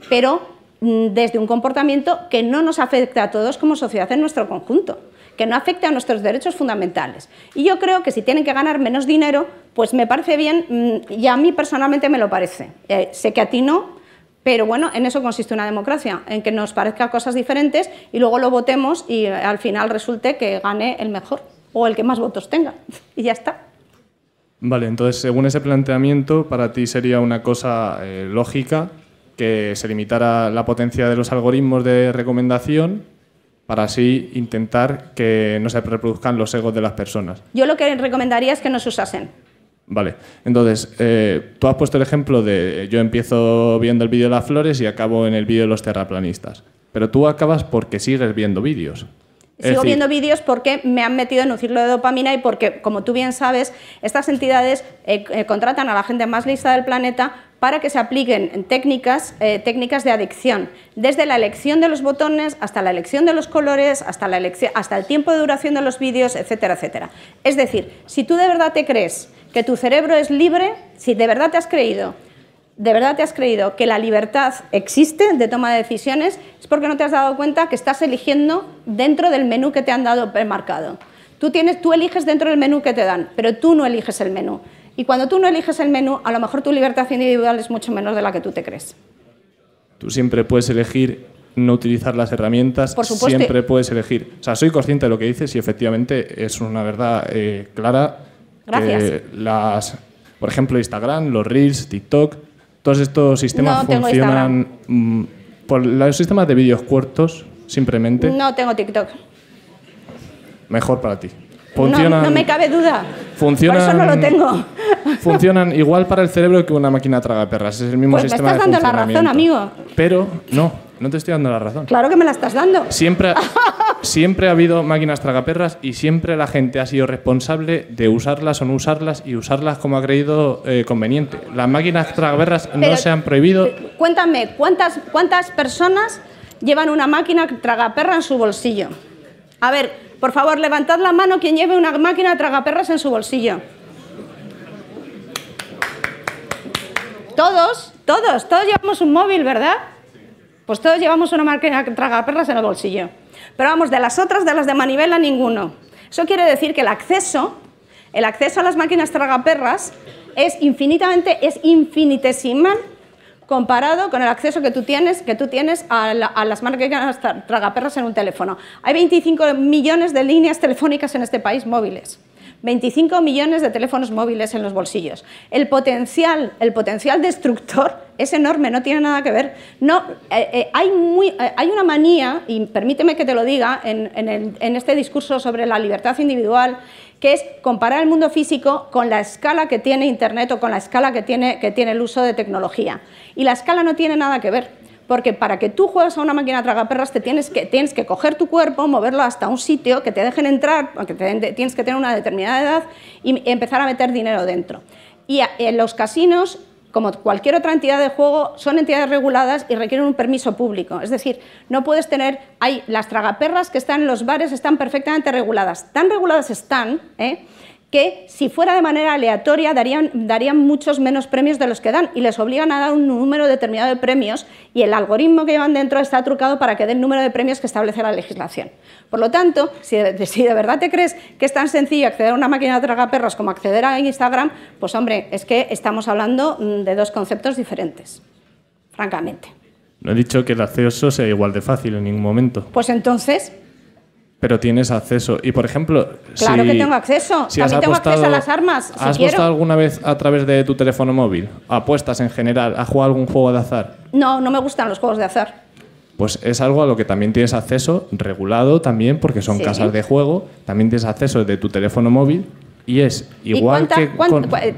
pero mm, desde un comportamiento que no nos afecte a todos como sociedad en nuestro conjunto, que no afecte a nuestros derechos fundamentales. Y yo creo que si tienen que ganar menos dinero, pues me parece bien, mm, y a mí personalmente me lo parece. Eh, sé que a ti no, pero bueno, en eso consiste una democracia, en que nos parezcan cosas diferentes y luego lo votemos y al final resulte que gane el mejor o el que más votos tenga. Y ya está. Vale, entonces, según ese planteamiento, para ti sería una cosa eh, lógica que se limitara la potencia de los algoritmos de recomendación para así intentar que no se reproduzcan los egos de las personas. Yo lo que recomendaría es que no se usasen. Vale, entonces, eh, tú has puesto el ejemplo de yo empiezo viendo el vídeo de las flores y acabo en el vídeo de los terraplanistas, pero tú acabas porque sigues viendo vídeos. Sigo viendo vídeos porque me han metido en un ciclo de dopamina y porque, como tú bien sabes, estas entidades eh, eh, contratan a la gente más lista del planeta para que se apliquen técnicas, eh, técnicas de adicción, desde la elección de los botones hasta la elección de los colores, hasta, la hasta el tiempo de duración de los vídeos, etcétera, etcétera. Es decir, si tú de verdad te crees que tu cerebro es libre, si de verdad te has creído de verdad te has creído que la libertad existe de toma de decisiones, es porque no te has dado cuenta que estás eligiendo dentro del menú que te han dado marcado Tú, tienes, tú eliges dentro del menú que te dan, pero tú no eliges el menú. Y cuando tú no eliges el menú, a lo mejor tu libertad individual es mucho menos de la que tú te crees. Tú siempre puedes elegir no utilizar las herramientas, Por supuesto. siempre puedes elegir. O sea, soy consciente de lo que dices y efectivamente es una verdad eh, clara. Que las, por ejemplo, Instagram, los Reels, TikTok, todos estos sistemas funcionan mm, por los sistemas de vídeos cortos, simplemente. No tengo TikTok. Mejor para ti. no, me cabe duda. Funcionan, por eso no lo tengo. <laughs> Funcionan igual para el cerebro que una máquina traga perras. Es el mismo pues sistema de funcionamiento. Me estás dando la razón, amigo. Pero no, no te estoy dando la razón. Claro que me la estás dando. Siempre. <laughs> siempre ha habido máquinas tragaperras y siempre la gente ha sido responsable de usarlas o no usarlas y usarlas como ha creído eh, conveniente. Las máquinas tragaperras no se han prohibido. Eh, cuéntame, ¿cuántas, ¿cuántas personas llevan una máquina tragaperra en su bolsillo? A ver, por favor, levantad la mano quien lleve una máquina tragaperras en su bolsillo. Todos, todos, todos llevamos un móvil, ¿verdad? Pues todos llevamos una máquina tragaperras en el bolsillo. Pero vamos, de las otras, de las de manivela, ninguno. Eso quiere decir que el acceso, el acceso a las máquinas tragaperras es infinitamente, infinitesimal comparado con el acceso que tú tienes, que tú tienes a, a las máquinas tragaperras en un teléfono. Hay 25 millones de líneas telefónicas en este país móviles. 25 millones de teléfonos móviles en los bolsillos. El potencial, el potencial destructor <laughs> es enorme, no tiene nada que ver. No, eh, eh, eh, hay, una manía, y permíteme que te lo diga, en, este discurso sobre la libertad individual, que es comparar el mundo físico con la escala que tiene Internet o con la escala que tiene, que tiene el uso de tecnología. Y la escala no tiene nada que ver. Porque para que tú juegues a una máquina tragaperras te tienes que, tienes que coger tu cuerpo, moverlo hasta un sitio que te dejen entrar, porque tienes que tener una determinada edad y empezar a meter dinero dentro. Y en los casinos, como cualquier otra entidad de juego, son entidades reguladas y requieren un permiso público. Es decir, no puedes tener, hay las tragaperras que están en los bares están perfectamente reguladas. Tan reguladas están, ¿eh? que si fuera de manera aleatoria darían, darían muchos menos premios de los que dan y les obligan a dar un número determinado de premios y el algoritmo que llevan dentro está trucado para que den el número de premios que establece la legislación. Por lo tanto, si de, si de verdad te crees que es tan sencillo acceder a una máquina de tragaperras como acceder a Instagram, pues hombre, es que estamos hablando mm, de dos conceptos diferentes, francamente. No he dicho que el acceso sea igual de fácil en ningún momento. Pues entonces, pero tienes acceso. Y por ejemplo, claro que tengo acceso. Si También tengo acceso a las armas. ¿Has puesto alguna vez a través de tu teléfono móvil? ¿Apuestas en general? ¿Has jugado algún juego de azar? No, no me gustan los juegos de azar pues es algo a lo que también tienes acceso regulado también porque son casas de juego, también tienes acceso de tu teléfono móvil y es igual que pues,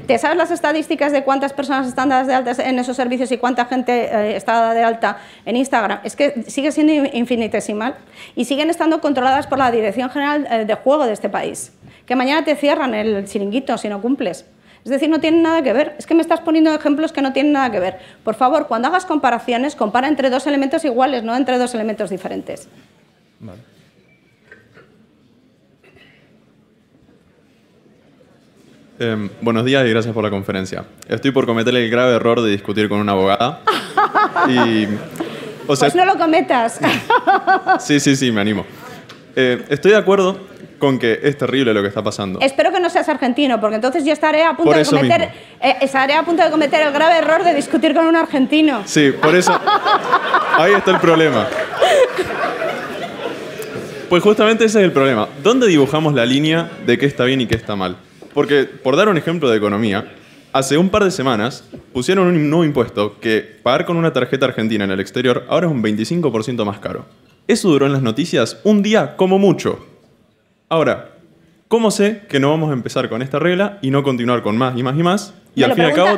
¿Te sabes las estadísticas de cuántas personas están dadas de alta en esos servicios y cuánta gente eh, está dada de alta en Instagram? Es que sigue siendo infinitesimal y siguen estando controladas por la Dirección General eh, de Juego de este país. Que mañana te cierran el chiringuito si no cumples. Es decir, no tienen nada que ver. Es que me estás poniendo ejemplos que no tienen nada que ver. Por favor, cuando hagas comparaciones, compara entre dos elementos iguales, no entre dos elementos diferentes. Vale. Em, buenos días y gracias por la conferencia. Estoy por cometer el grave error de discutir con una abogada. <laughs> pues no lo cometas. <laughs> sí, sí, sí, me animo. Eh, estoy de acuerdo con que es terrible lo que está pasando. Espero que no seas argentino, porque entonces yo estaré a punto, de eh, estaré a punto de cometer el grave error de discutir con un argentino. Sí, por eso. <laughs> ahí está el problema. Pues justamente ese es el problema. ¿Dónde dibujamos la línea de qué está bien y qué está mal? Porque, por dar un ejemplo de economía, hace un par de semanas pusieron un nuevo impuesto que pagar con una tarjeta argentina en el exterior ahora es un 25% más caro. Eso duró en las noticias un día como mucho. Ahora, ¿cómo sé que no vamos a empezar con esta regla y no continuar con más y más y más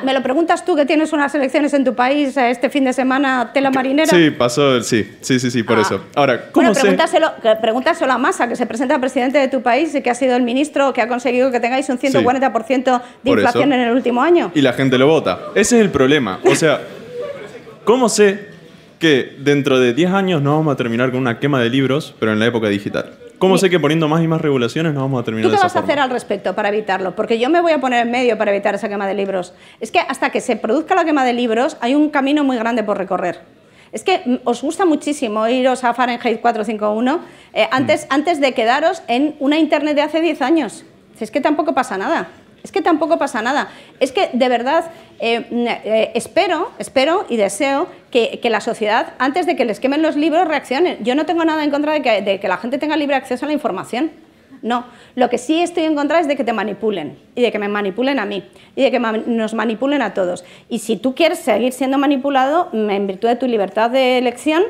me, lo preguntas tú que tienes unas elecciones en tu país eh, este fin de semana, tela marinera. Sí, pasó, sí, sí, sí, sí por ah. eso. Ahora, ¿cómo bueno, sé? Pregúntaselo, pregúntaselo, a masa que se presenta presidente de tu país y que ha sido el ministro que ha conseguido que tengáis un 140% de inflación en el último año. Y la gente lo vota. Ese es el problema. O sea, ¿cómo sé que dentro de 10 años no vamos a terminar con una quema de libros, pero en la época digital? ¿Cómo sé que poniendo más y más regulaciones no vamos a terminar? ¿Tú qué vas a hacer al respecto para evitarlo? Porque yo me voy a poner en medio para evitar esa quema de libros. Es que hasta que se produzca la quema de libros hay un camino muy grande por recorrer. Es que mm, os gusta muchísimo iros a Fahrenheit 451 eh, antes, mm. antes de quedaros en una Internet de hace 10 años. Si es que tampoco pasa nada. Es que tampoco pasa nada. Es que de verdad eh, eh, espero, espero y deseo que, la sociedad, antes de que les quemen los libros, reaccione. Yo no tengo nada en contra de que, la gente tenga libre acceso a la información. No, lo que sí estoy en contra es de que te manipulen y de que me manipulen a mí y de que nos manipulen a todos. Y si tú quieres seguir siendo manipulado en virtud de tu libertad de elección,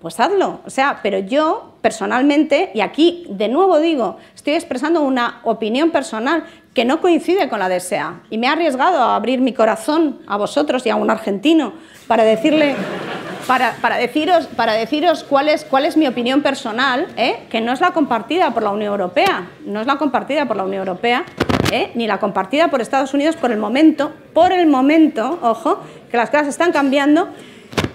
pues hazlo. O sea, pero yo personalmente, y aquí de nuevo digo, estoy expresando una opinión personal, que no coincide con la desea Y me he arriesgado a abrir mi corazón a vosotros y a un argentino para decirle, para, deciros, para deciros cuál, es, cuál es mi opinión personal, ¿eh? que no es la compartida por la Unión Europea, no es la compartida por la Unión Europea, ¿eh? ni la compartida por Estados Unidos por el momento, por el momento, ojo, que las cosas están cambiando.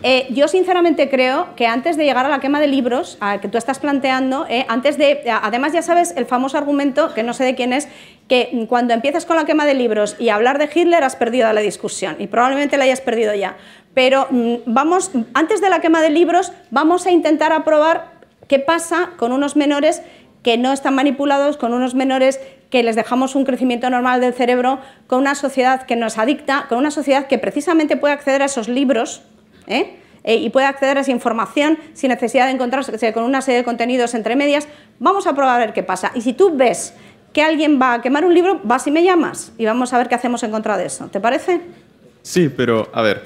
Eh, yo sinceramente creo que antes de llegar a la quema de libros que tú estás planteando, eh, antes de, además ya sabes el famoso argumento que no sé de quién es, que cuando empiezas con la quema de libros y hablar de Hitler has perdido la discusión y probablemente la hayas perdido ya. Pero mm, vamos, antes de la quema de libros vamos a intentar probar qué pasa con unos menores que no están manipulados, con unos menores que les dejamos un crecimiento normal del cerebro, con una sociedad que nos adicta, con una sociedad que precisamente puede acceder a esos libros. ¿eh? Eh, y puede acceder a esa información sin necesidad de encontrarse con una serie de contenidos entre medias, vamos a probar a ver qué pasa. Y si tú ves que alguien va a quemar un libro, vas y me llamas y vamos a ver qué hacemos en contra de eso. ¿Te parece? Sí, pero a ver.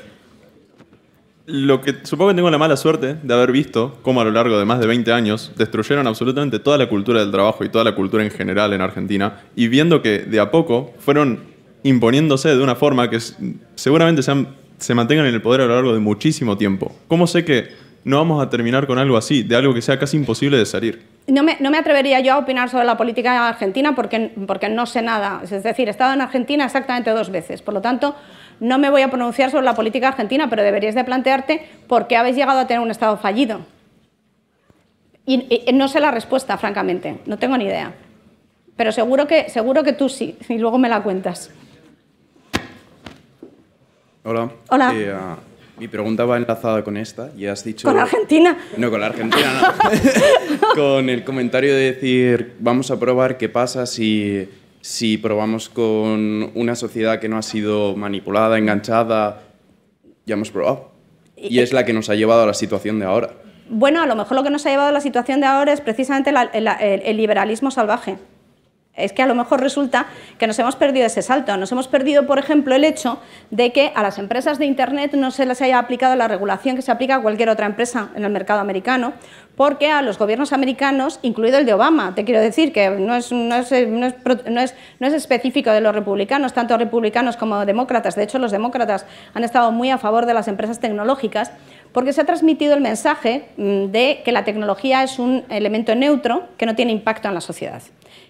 Lo que supongo que tengo la mala suerte de haber visto cómo a lo largo de más de 20 años destruyeron absolutamente toda la cultura del trabajo y toda la cultura en general en Argentina y viendo que de a poco fueron imponiéndose de una forma que seguramente se mantengan en el poder a lo largo de muchísimo tiempo. ¿Cómo sé que no vamos a terminar con algo así, de algo que sea casi imposible de salir. No me, atrevería yo a opinar sobre la política argentina porque, porque no sé nada. Es decir, he estado en Argentina exactamente dos veces. Por lo tanto, no me voy a pronunciar sobre la política argentina, pero deberías de plantearte por qué habéis llegado a tener un Estado fallido. Y, no sé la respuesta, francamente. No tengo ni idea. Pero seguro que, seguro que tú sí, y luego me la cuentas. Hola. Hola. Eh, ah, mi pregunta va enlazada con esta y has dicho... ¿Con Argentina? No, con la Argentina no. <laughs> con el comentario de decir, vamos a probar qué pasa si, si probamos con una sociedad que no ha sido manipulada, enganchada, ya hemos probado. Y es la que nos ha llevado a la situación de ahora. Bueno, a lo mejor lo que nos ha llevado a la situación de ahora es precisamente el liberalismo salvaje es que a lo mejor resulta que nos hemos perdido ese salto. Nos hemos perdido, por ejemplo, el hecho de que a las empresas de Internet no se les haya aplicado la regulación que se aplica a cualquier otra empresa en el mercado americano, porque a los gobiernos americanos, incluido el de Obama, te quiero decir que no es, específico de los republicanos, tanto republicanos como demócratas, de hecho los demócratas han estado muy a favor de las empresas tecnológicas, porque se ha transmitido el mensaje mm, de que la tecnología es un elemento neutro que no tiene impacto en la sociedad,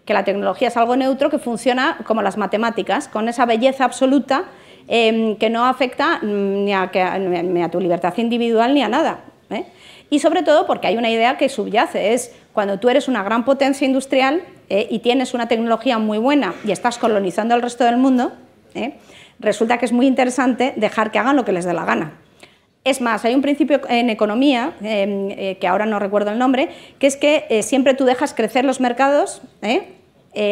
que la tecnología es algo neutro que funciona como las matemáticas, con esa belleza absoluta em, que no afecta mm, ni a, tu libertad individual ni a nada. ¿eh? Y sobre todo porque hay una idea que subyace, es cuando tú eres una gran potencia industrial ¿eh? y tienes una tecnología muy buena y estás colonizando el resto del mundo, ¿eh? resulta que es muy interesante dejar que hagan lo que les dé la gana. Es más, hay un principio en economía, em, eh, que ahora no recuerdo el nombre, que es que eh, siempre tú dejas crecer los mercados ¿eh?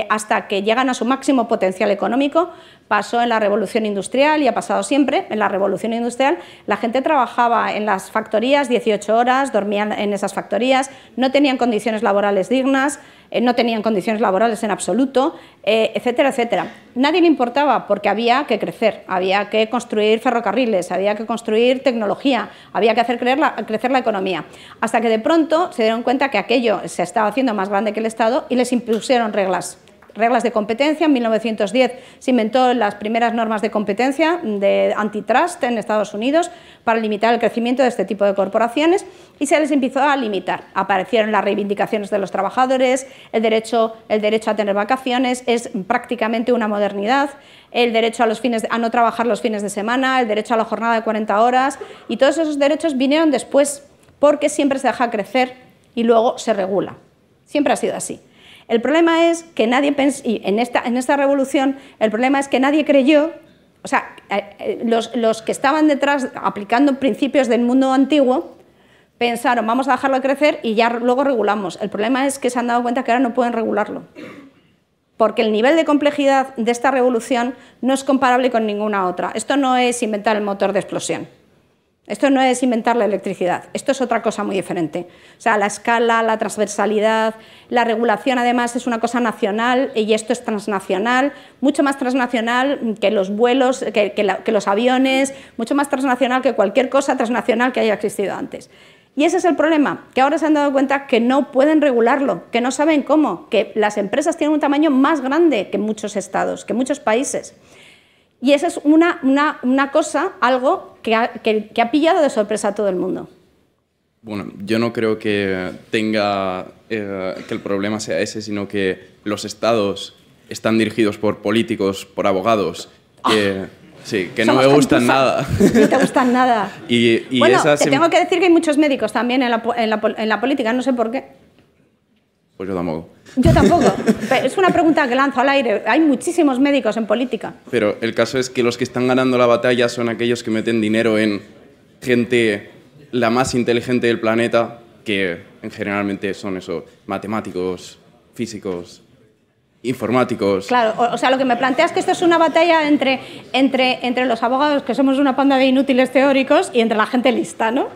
hasta que llegan a su máximo potencial económico. Pasó en la revolución industrial y ha pasado siempre. En la revolución industrial la gente trabajaba en las factorías 18 horas, dormían en esas factorías, no tenían condiciones laborales dignas, eh, no tenían condiciones laborales en absoluto, eh, etcétera, etcétera. Nadie le importaba porque había que crecer, había que construir ferrocarriles, había que construir tecnología, había que hacer la, crecer la economía. Hasta que de pronto se dieron cuenta que aquello se estaba haciendo más grande que el Estado y les impusieron reglas reglas de competencia. En 1910 se inventó las primeras normas de competencia mm, de antitrust en Estados Unidos para limitar el crecimiento de este tipo de corporaciones y se les empezó a limitar. Aparecieron las reivindicaciones de los trabajadores, el derecho, el derecho a tener vacaciones, es prácticamente una modernidad, el derecho a, los fines a no trabajar los fines de semana, el derecho a la jornada de 40 horas y todos esos derechos vinieron después porque siempre se deja crecer y luego se regula. Siempre ha sido así. El problema es que nadie pensó, y en esta, en esta revolución, el problema es que nadie creyó, o sea, eh, eh, los, los que estaban detrás aplicando principios del mundo antiguo, pensaron, vamos a dejarlo crecer y ya luego regulamos. El problema es que se han dado cuenta que ahora no pueden regularlo, porque el nivel de complejidad de esta revolución no es comparable con ninguna otra. Esto no es inventar el motor de explosión. Esto no es inventar la electricidad, esto es otra cosa muy diferente. O sea, la escala, la transversalidad, la regulación además es una cosa nacional y esto es transnacional, mucho más transnacional que los vuelos, que, los aviones, mucho más transnacional que cualquier cosa transnacional que haya existido antes. Y ese es el problema, que ahora se han dado cuenta que no pueden regularlo, que no saben cómo, que las empresas tienen un tamaño más grande que muchos estados, que muchos países. Y esa es una, una, cosa, algo que ha, pillado de sorpresa a todo el mundo. Bueno, yo no creo que tenga eh, que el problema sea ese, sino que los estados están dirigidos por políticos, por abogados, que, ah. sí, que no me gustan nada. <laughs> No te gustan nada. <laughs> y, bueno, te tengo que decir que hay muchos médicos también en la, en la, en la política, no sé por qué. Pues yo tampoco. Yo tampoco. <laughs> es una pregunta que lanzo al aire. Hay muchísimos médicos en política. Pero el caso es que los que están ganando la batalla son aquellos que meten dinero en gente la más inteligente del planeta, que generalmente son eso, matemáticos, físicos, informáticos. Claro, o, sea, lo que me planteas es que esto es una batalla entre, entre, entre los abogados, que somos una panda de inútiles teóricos, y entre la gente lista, ¿no?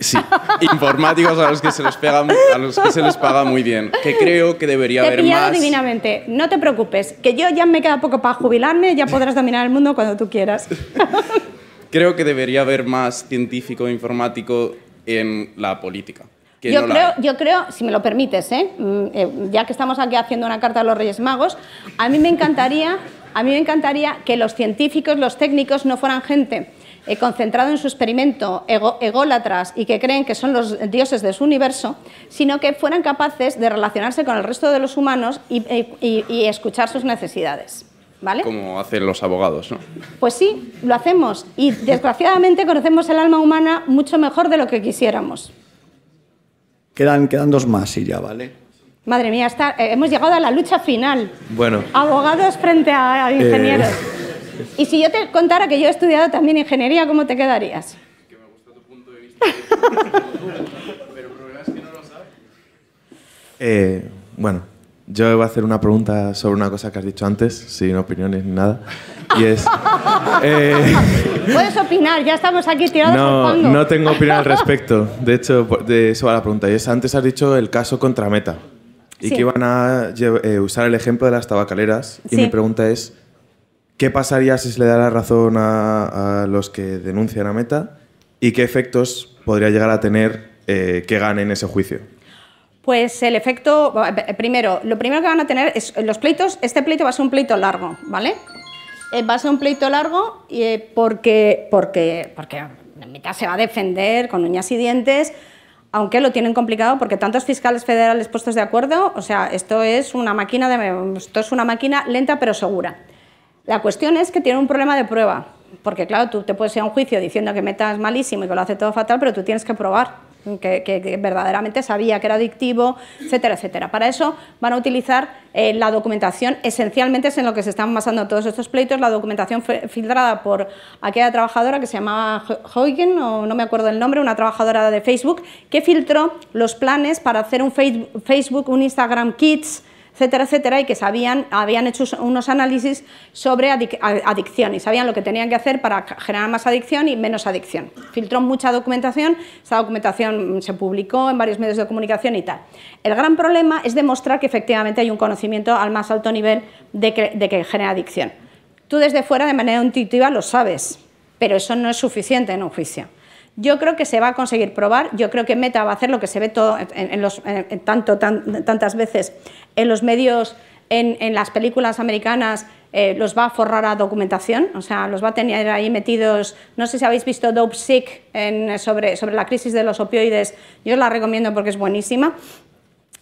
Sí, <laughs> informáticos a los, que se les a los que se les paga muy bien, que creo que debería te haber más. divinamente. No te preocupes, que yo ya me queda poco para jubilarme, ya podrás dominar el mundo cuando tú quieras. <laughs> creo que debería haber más científico e informático en la política. Yo, creo, yo, creo, si me lo permites, ¿eh? Mm, ¿eh? ya que estamos aquí haciendo una carta a los Reyes Magos, a mí me encantaría, a mí me encantaría que los científicos, los técnicos no fueran gente eh, concentrado en su experimento ególatras y que creen que son los dioses de su universo, sino que fueran capaces de relacionarse con el resto de los humanos y, escuchar sus necesidades. ¿Vale? Como hacen los abogados, ¿no? Pues sí, lo hacemos. Y desgraciadamente conocemos el alma humana mucho mejor de lo que quisiéramos. Quedan, dos más y ya, ¿vale? Madre mía, eh, hemos llegado a la lucha final. Bueno. Abogados frente a, ingenieros. Eh, y si yo te contara que yo he estudiado también ingeniería, ¿cómo te quedarías? Que me gusta tu punto de vista. Pero el problema es que no lo sabes. Eh, bueno, yo voy a hacer una pregunta sobre una cosa que has dicho antes, sin opiniones ni nada. Y es. <laughs> Eh, Puedes opinar, ya estamos aquí tirados no, No tengo opinión al respecto. De hecho, de eso va la pregunta. Y es: antes has dicho el caso contra Meta. Y que iban a eh, usar el ejemplo de las tabacaleras. Y mi pregunta es: ¿Qué pasaría si se le da la razón a, los que denuncian a Meta? ¿Y qué efectos podría llegar a tener eh, que ganen ese juicio? Pues el efecto, eh, primero, lo primero que van a tener es eh, los pleitos, este pleito va a ser un pleito largo, ¿vale? va a ser un pleito largo porque, porque, porque Meta se va a defender con uñas y dientes, aunque lo tienen complicado porque tantos fiscales federales puestos de acuerdo, o sea, esto es una máquina, de, esto es una máquina lenta pero segura. La cuestión es que tiene un problema de prueba, porque claro, tú te puedes ir a un juicio diciendo que metas malísimo y que lo hace todo fatal, pero tú tienes que probar que, verdaderamente sabía que era adictivo, etcétera, etcétera. Para eso van a utilizar eh, la documentación, esencialmente es en lo que se están basando todos estos pleitos, la documentación filtrada por aquella trabajadora que se llamaba Huygen, o no me acuerdo el nombre, una trabajadora de Facebook, que filtró los planes para hacer un Facebook, un Instagram Kids, etcétera, etcétera, y que sabían, habían hecho unos análisis sobre adicción y sabían lo que tenían que hacer para generar más adicción y menos adicción. Filtró mucha documentación, esa documentación se publicó en varios medios de comunicación y tal. El gran problema es demostrar que efectivamente hay un conocimiento al más alto nivel de que genera adicción. Tú desde fuera de manera intuitiva lo sabes, pero eso no es suficiente en un juicio. Yo creo que se va a conseguir probar, yo creo que Meta va a hacer lo que se ve todo en, tanto, tantas veces en los medios, en, las películas americanas, eh, los va a forrar a documentación, o sea, los va a tener ahí metidos, no sé si habéis visto Dope Sick sobre, sobre la crisis de los opioides, yo la recomiendo porque es buenísima,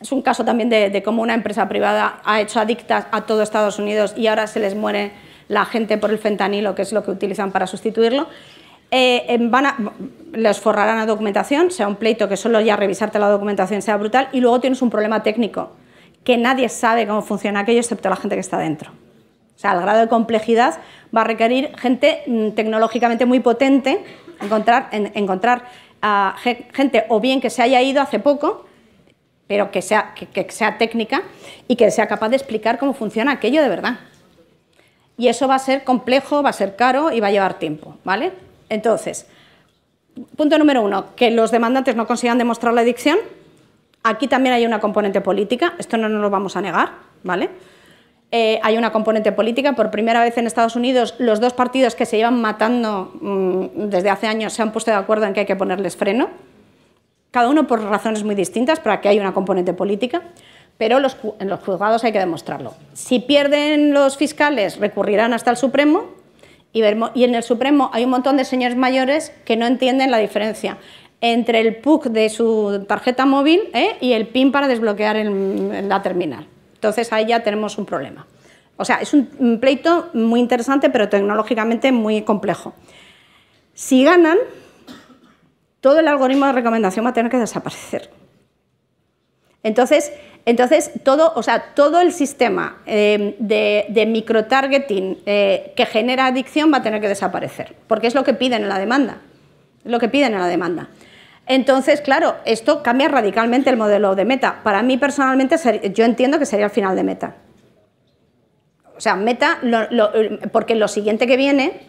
es un caso también de, de, cómo una empresa privada ha hecho adictas a todo Estados Unidos y ahora se les muere la gente por el fentanilo, que es lo que utilizan para sustituirlo. Eh, les forrarán la documentación, sea un pleito que solo ya revisarte la documentación sea brutal, y luego tienes un problema técnico, que nadie sabe cómo funciona aquello excepto la gente que está dentro. O sea, el grado de complejidad va a requerir gente mm, tecnológicamente muy potente, encontrar, encontrar a gente o bien que se haya ido hace poco, pero que sea, que sea técnica y que sea capaz de explicar cómo funciona aquello de verdad. Y eso va a ser complejo, va a ser caro y va a llevar tiempo, ¿vale? Entonces, punto número uno, que los demandantes no consigan demostrar la adicción. Aquí también hay una componente política, esto no nos lo vamos a negar, ¿vale? Eh, hay una componente política. Por primera vez en Estados Unidos, los dos partidos que se llevan matando mm, desde hace años se han puesto de acuerdo en que hay que ponerles freno, cada uno por razones muy distintas, para que hay una componente política, pero en los juzgados hay que demostrarlo. Si pierden los fiscales, recurrirán hasta el Supremo y, en el Supremo hay un montón de señores mayores que no entienden la diferencia entre el PUC de su tarjeta móvil eh, y el PIN para desbloquear la terminal. Entonces ahí ya tenemos un problema. O sea, es un pleito muy interesante, pero tecnológicamente muy complejo. Si ganan, todo el algoritmo de recomendación va a tener que desaparecer. Entonces, entonces, todo, o sea, todo el sistema em, de, microtargeting eh, que genera adicción va a tener que desaparecer, porque es lo que piden en la demanda. Es lo que piden en la demanda. Entonces, claro, esto cambia radicalmente el modelo de meta. Para mí personalmente, yo entiendo que sería el final de meta. O sea, meta, porque lo siguiente que viene,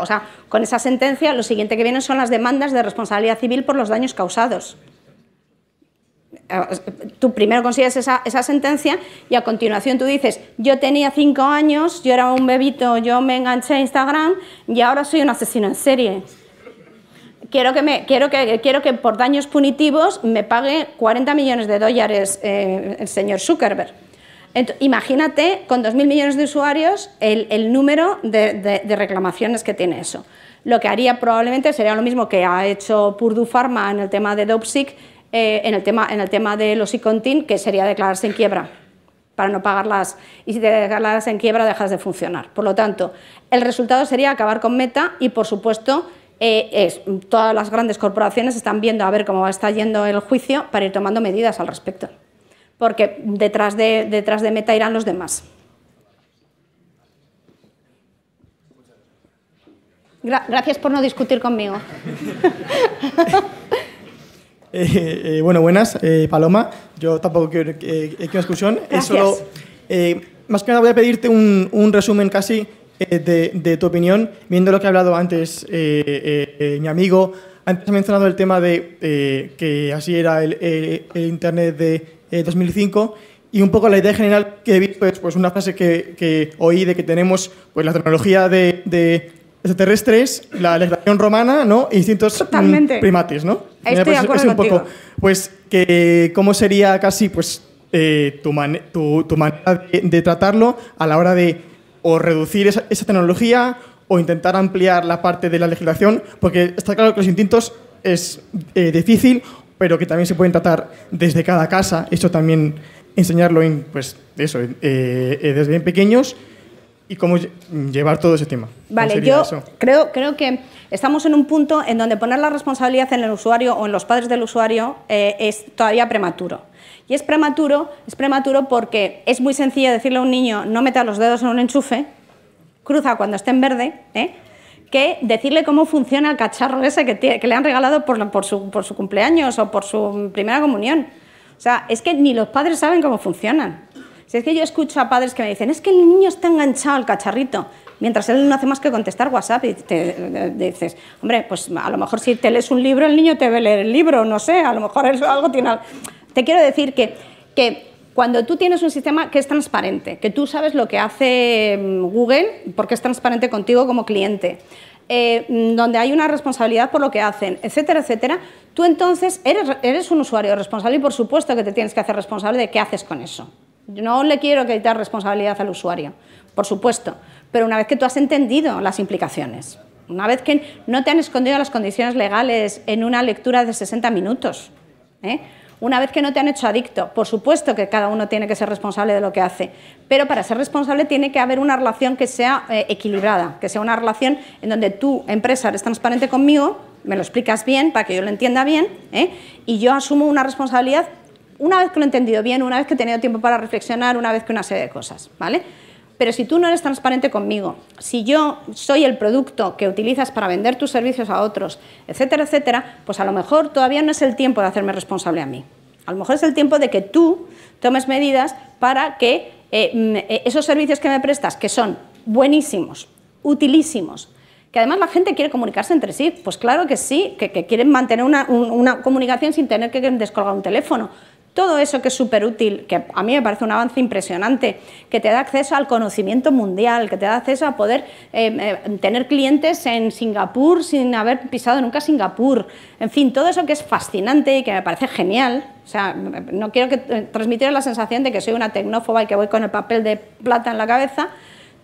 o sea, con esa sentencia, lo siguiente que viene son las demandas de responsabilidad civil por los daños causados tú primero consigues esa, sentencia y a continuación tú dices, yo tenía cinco años, yo era un bebito, yo me enganché a Instagram y ahora soy un asesino en serie. Quiero que, me, quiero que, quiero que por daños punitivos me pague 40 millones de dólares eh, el señor Zuckerberg. imagínate con 2.000 millones de usuarios el, número de, reclamaciones que tiene eso. Lo que haría probablemente sería lo mismo que ha hecho Purdue Pharma en el tema de DopeSeq, eh, en, el tema, en el tema de los ICONTIN, que sería declararse en quiebra para no pagarlas. Y si te declaras en quiebra, dejas de funcionar. Por lo tanto, el resultado sería acabar con Meta y, por supuesto, eh, todas las grandes corporaciones están viendo a ver cómo va está yendo el juicio para ir tomando medidas al respecto. Porque detrás de, detrás de Meta irán los demás. gracias por no discutir conmigo. <laughs> Eh, eh, bueno, buenas, eh, Paloma. Yo tampoco quiero eh, una excursión. Eh, más que nada voy a pedirte un, resumen casi de, tu opinión, viendo lo que ha hablado antes mi amigo. Antes ha mencionado el tema de que así era el, Internet de 2005 y un poco la idea general que he visto es pues, una frase que, oí de que tenemos pues, la tecnología de, extraterrestres, la legislación romana ¿no? e instintos mm, primates, ¿no? Pues, un poco, pues, que cómo sería casi, pues, eh, tu, manera de, tratarlo a la hora de reducir esa, tecnología o intentar ampliar la parte de la legislación, porque está claro que los instintos es eh, difícil, pero que también se pueden tratar desde cada casa. Esto también enseñarlo en, pues, eso, eh, desde bien pequeños y cómo llevar todo ese tema. Vale, yo creo, creo que estamos en un punto en donde poner la responsabilidad en el usuario o en los padres del usuario eh, es todavía prematuro. Y es prematuro, es prematuro porque es muy sencillo decirle a un niño no meta los dedos en un enchufe, cruza cuando esté en verde, ¿eh? que decirle cómo funciona el cacharro ese que, que le han regalado por, por, su, por su cumpleaños o por su primera comunión. O sea, es que ni los padres saben cómo funcionan. Si es que yo escucho a padres que me dicen, es que el niño está enganchado al cacharrito, mientras él no hace más que contestar WhatsApp y te, eh, dices, hombre, pues a lo mejor si te lees un libro, el niño te ve leer el libro, no sé, a lo mejor es algo tiene... Te quiero decir que, que cuando tú tienes un sistema que es transparente, que tú sabes lo que hace mm, Google porque es transparente contigo como cliente, eh, mm, donde hay una responsabilidad por lo que hacen, etcétera, etcétera, tú entonces eres, eres un usuario responsable y por supuesto que te tienes que hacer responsable de qué haces con eso. No le quiero quitar responsabilidad al usuario, por supuesto, pero una vez que tú has entendido las implicaciones, una vez que no te han escondido las condiciones legales en una lectura de 60 minutos, ¿eh? una vez que no te han hecho adicto, por supuesto que cada uno tiene que ser responsable de lo que hace, pero para ser responsable tiene que haber una relación que sea eh, equilibrada, que sea una relación en donde tú, empresa, eres transparente conmigo, me lo explicas bien para que yo lo entienda bien, ¿eh? y yo asumo una responsabilidad una vez que lo he entendido bien, una vez que he tenido tiempo para reflexionar, una vez que una serie de cosas, ¿vale? Pero si tú no eres transparente conmigo, si yo soy el producto que utilizas para vender tus servicios a otros, etcétera, etcétera, pues a lo mejor todavía no es el tiempo de hacerme responsable a mí. A lo mejor es el tiempo de que tú tomes medidas para que eh, mm, eh, esos servicios que me prestas, que son buenísimos, utilísimos, que además la gente quiere comunicarse entre sí, pues claro que sí, que, quieren mantener una comunicación sin tener que descolgar un teléfono, todo eso que es súper útil, que a mí me parece un avance impresionante, que te da acceso al conocimiento mundial, que te da acceso a poder em, em, tener clientes en Singapur sin haber pisado nunca Singapur, en fin, todo eso que es fascinante y que me parece genial. O sea, no quiero que eh, transmitir la sensación de que soy una tecnófoba y que voy con el papel de plata en la cabeza.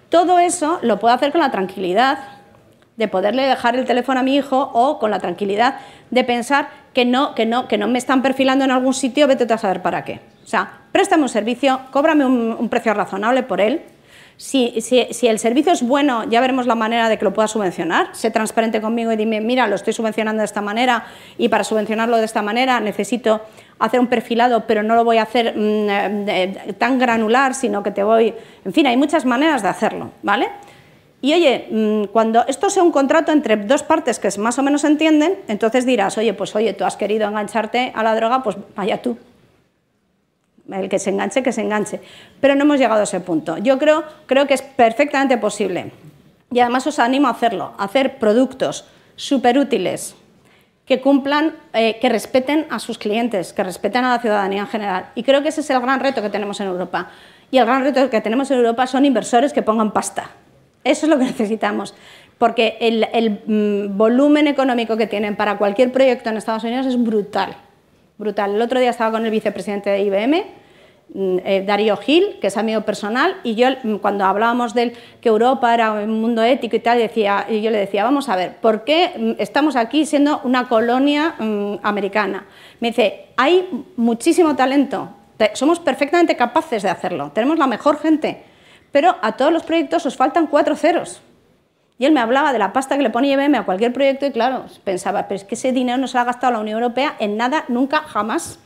Todo eso lo puedo hacer con la tranquilidad de poderle dejar el teléfono a mi hijo o con la tranquilidad de pensar que no, que no, que no me están perfilando en algún sitio, vete a saber para qué. O sea, préstame un servicio, cóbrame un, precio razonable por él. Si, el servicio es bueno, ya veremos la manera de que lo pueda subvencionar. Sé transparente conmigo y dime, mira, lo estoy subvencionando de esta manera y para subvencionarlo de esta manera necesito hacer un perfilado, pero no lo voy a hacer mm, eh, tan granular, sino que te voy... En fin, hay muchas maneras de hacerlo, ¿vale? Y oye, mm, cuando esto sea un contrato entre dos partes que más o menos entienden, entonces dirás, oye, pues oye, tú has querido engancharte a la droga, pues vaya tú. El que se enganche, que se enganche. Pero no hemos llegado a ese punto. Yo creo, creo que es perfectamente posible. Y además os animo a hacerlo, a hacer productos súper útiles que cumplan, eh, que respeten a sus clientes, que respeten a la ciudadanía en general. Y creo que ese es el gran reto que tenemos en Europa. Y el gran reto que tenemos en Europa son inversores que pongan pasta. Eso es lo que <laughs> necesitamos, porque el, mm, volumen económico que tienen para cualquier proyecto en Estados Unidos es brutal, brutal. El otro día estaba con el vicepresidente de IBM, mm, eh, Darío Gil, que es amigo personal, y yo mm, cuando hablábamos de que Europa era un mundo ético y tal, decía, y yo le decía, vamos a ver, ¿por qué estamos aquí siendo una colonia americana? Me dice, hay muchísimo talento, somos perfectamente capaces de hacerlo, tenemos la mejor gente, pero a todos los proyectos os faltan cuatro ceros. Y él me hablaba de la pasta que le pone IBM a cualquier proyecto y claro, pensaba, pero es que ese dinero no se ha gastado la Unión Europea en nada, nunca, jamás.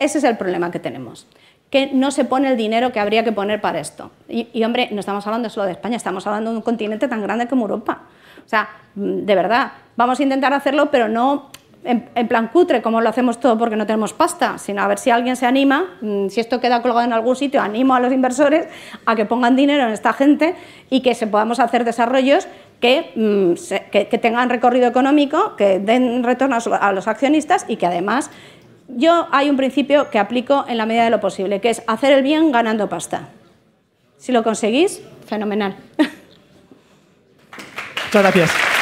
Ese es el problema que tenemos, que no se pone el dinero que habría que poner para esto. Y, y hombre, no estamos hablando solo de España, estamos hablando de un continente tan grande como Europa. O sea, de verdad, vamos a intentar hacerlo, pero no en, plan cutre, como lo hacemos todo porque no tenemos pasta, sino a ver si alguien se anima, mm, si esto queda colgado en algún sitio, animo a los inversores a que pongan dinero en esta gente y que se podamos hacer desarrollos que, mm, que, que tengan recorrido económico, que den retorno a los accionistas y que además yo hay un principio que aplico en la medida de lo posible, que es hacer el bien ganando pasta. Si lo conseguís, fenomenal. <laughs> Muchas gracias.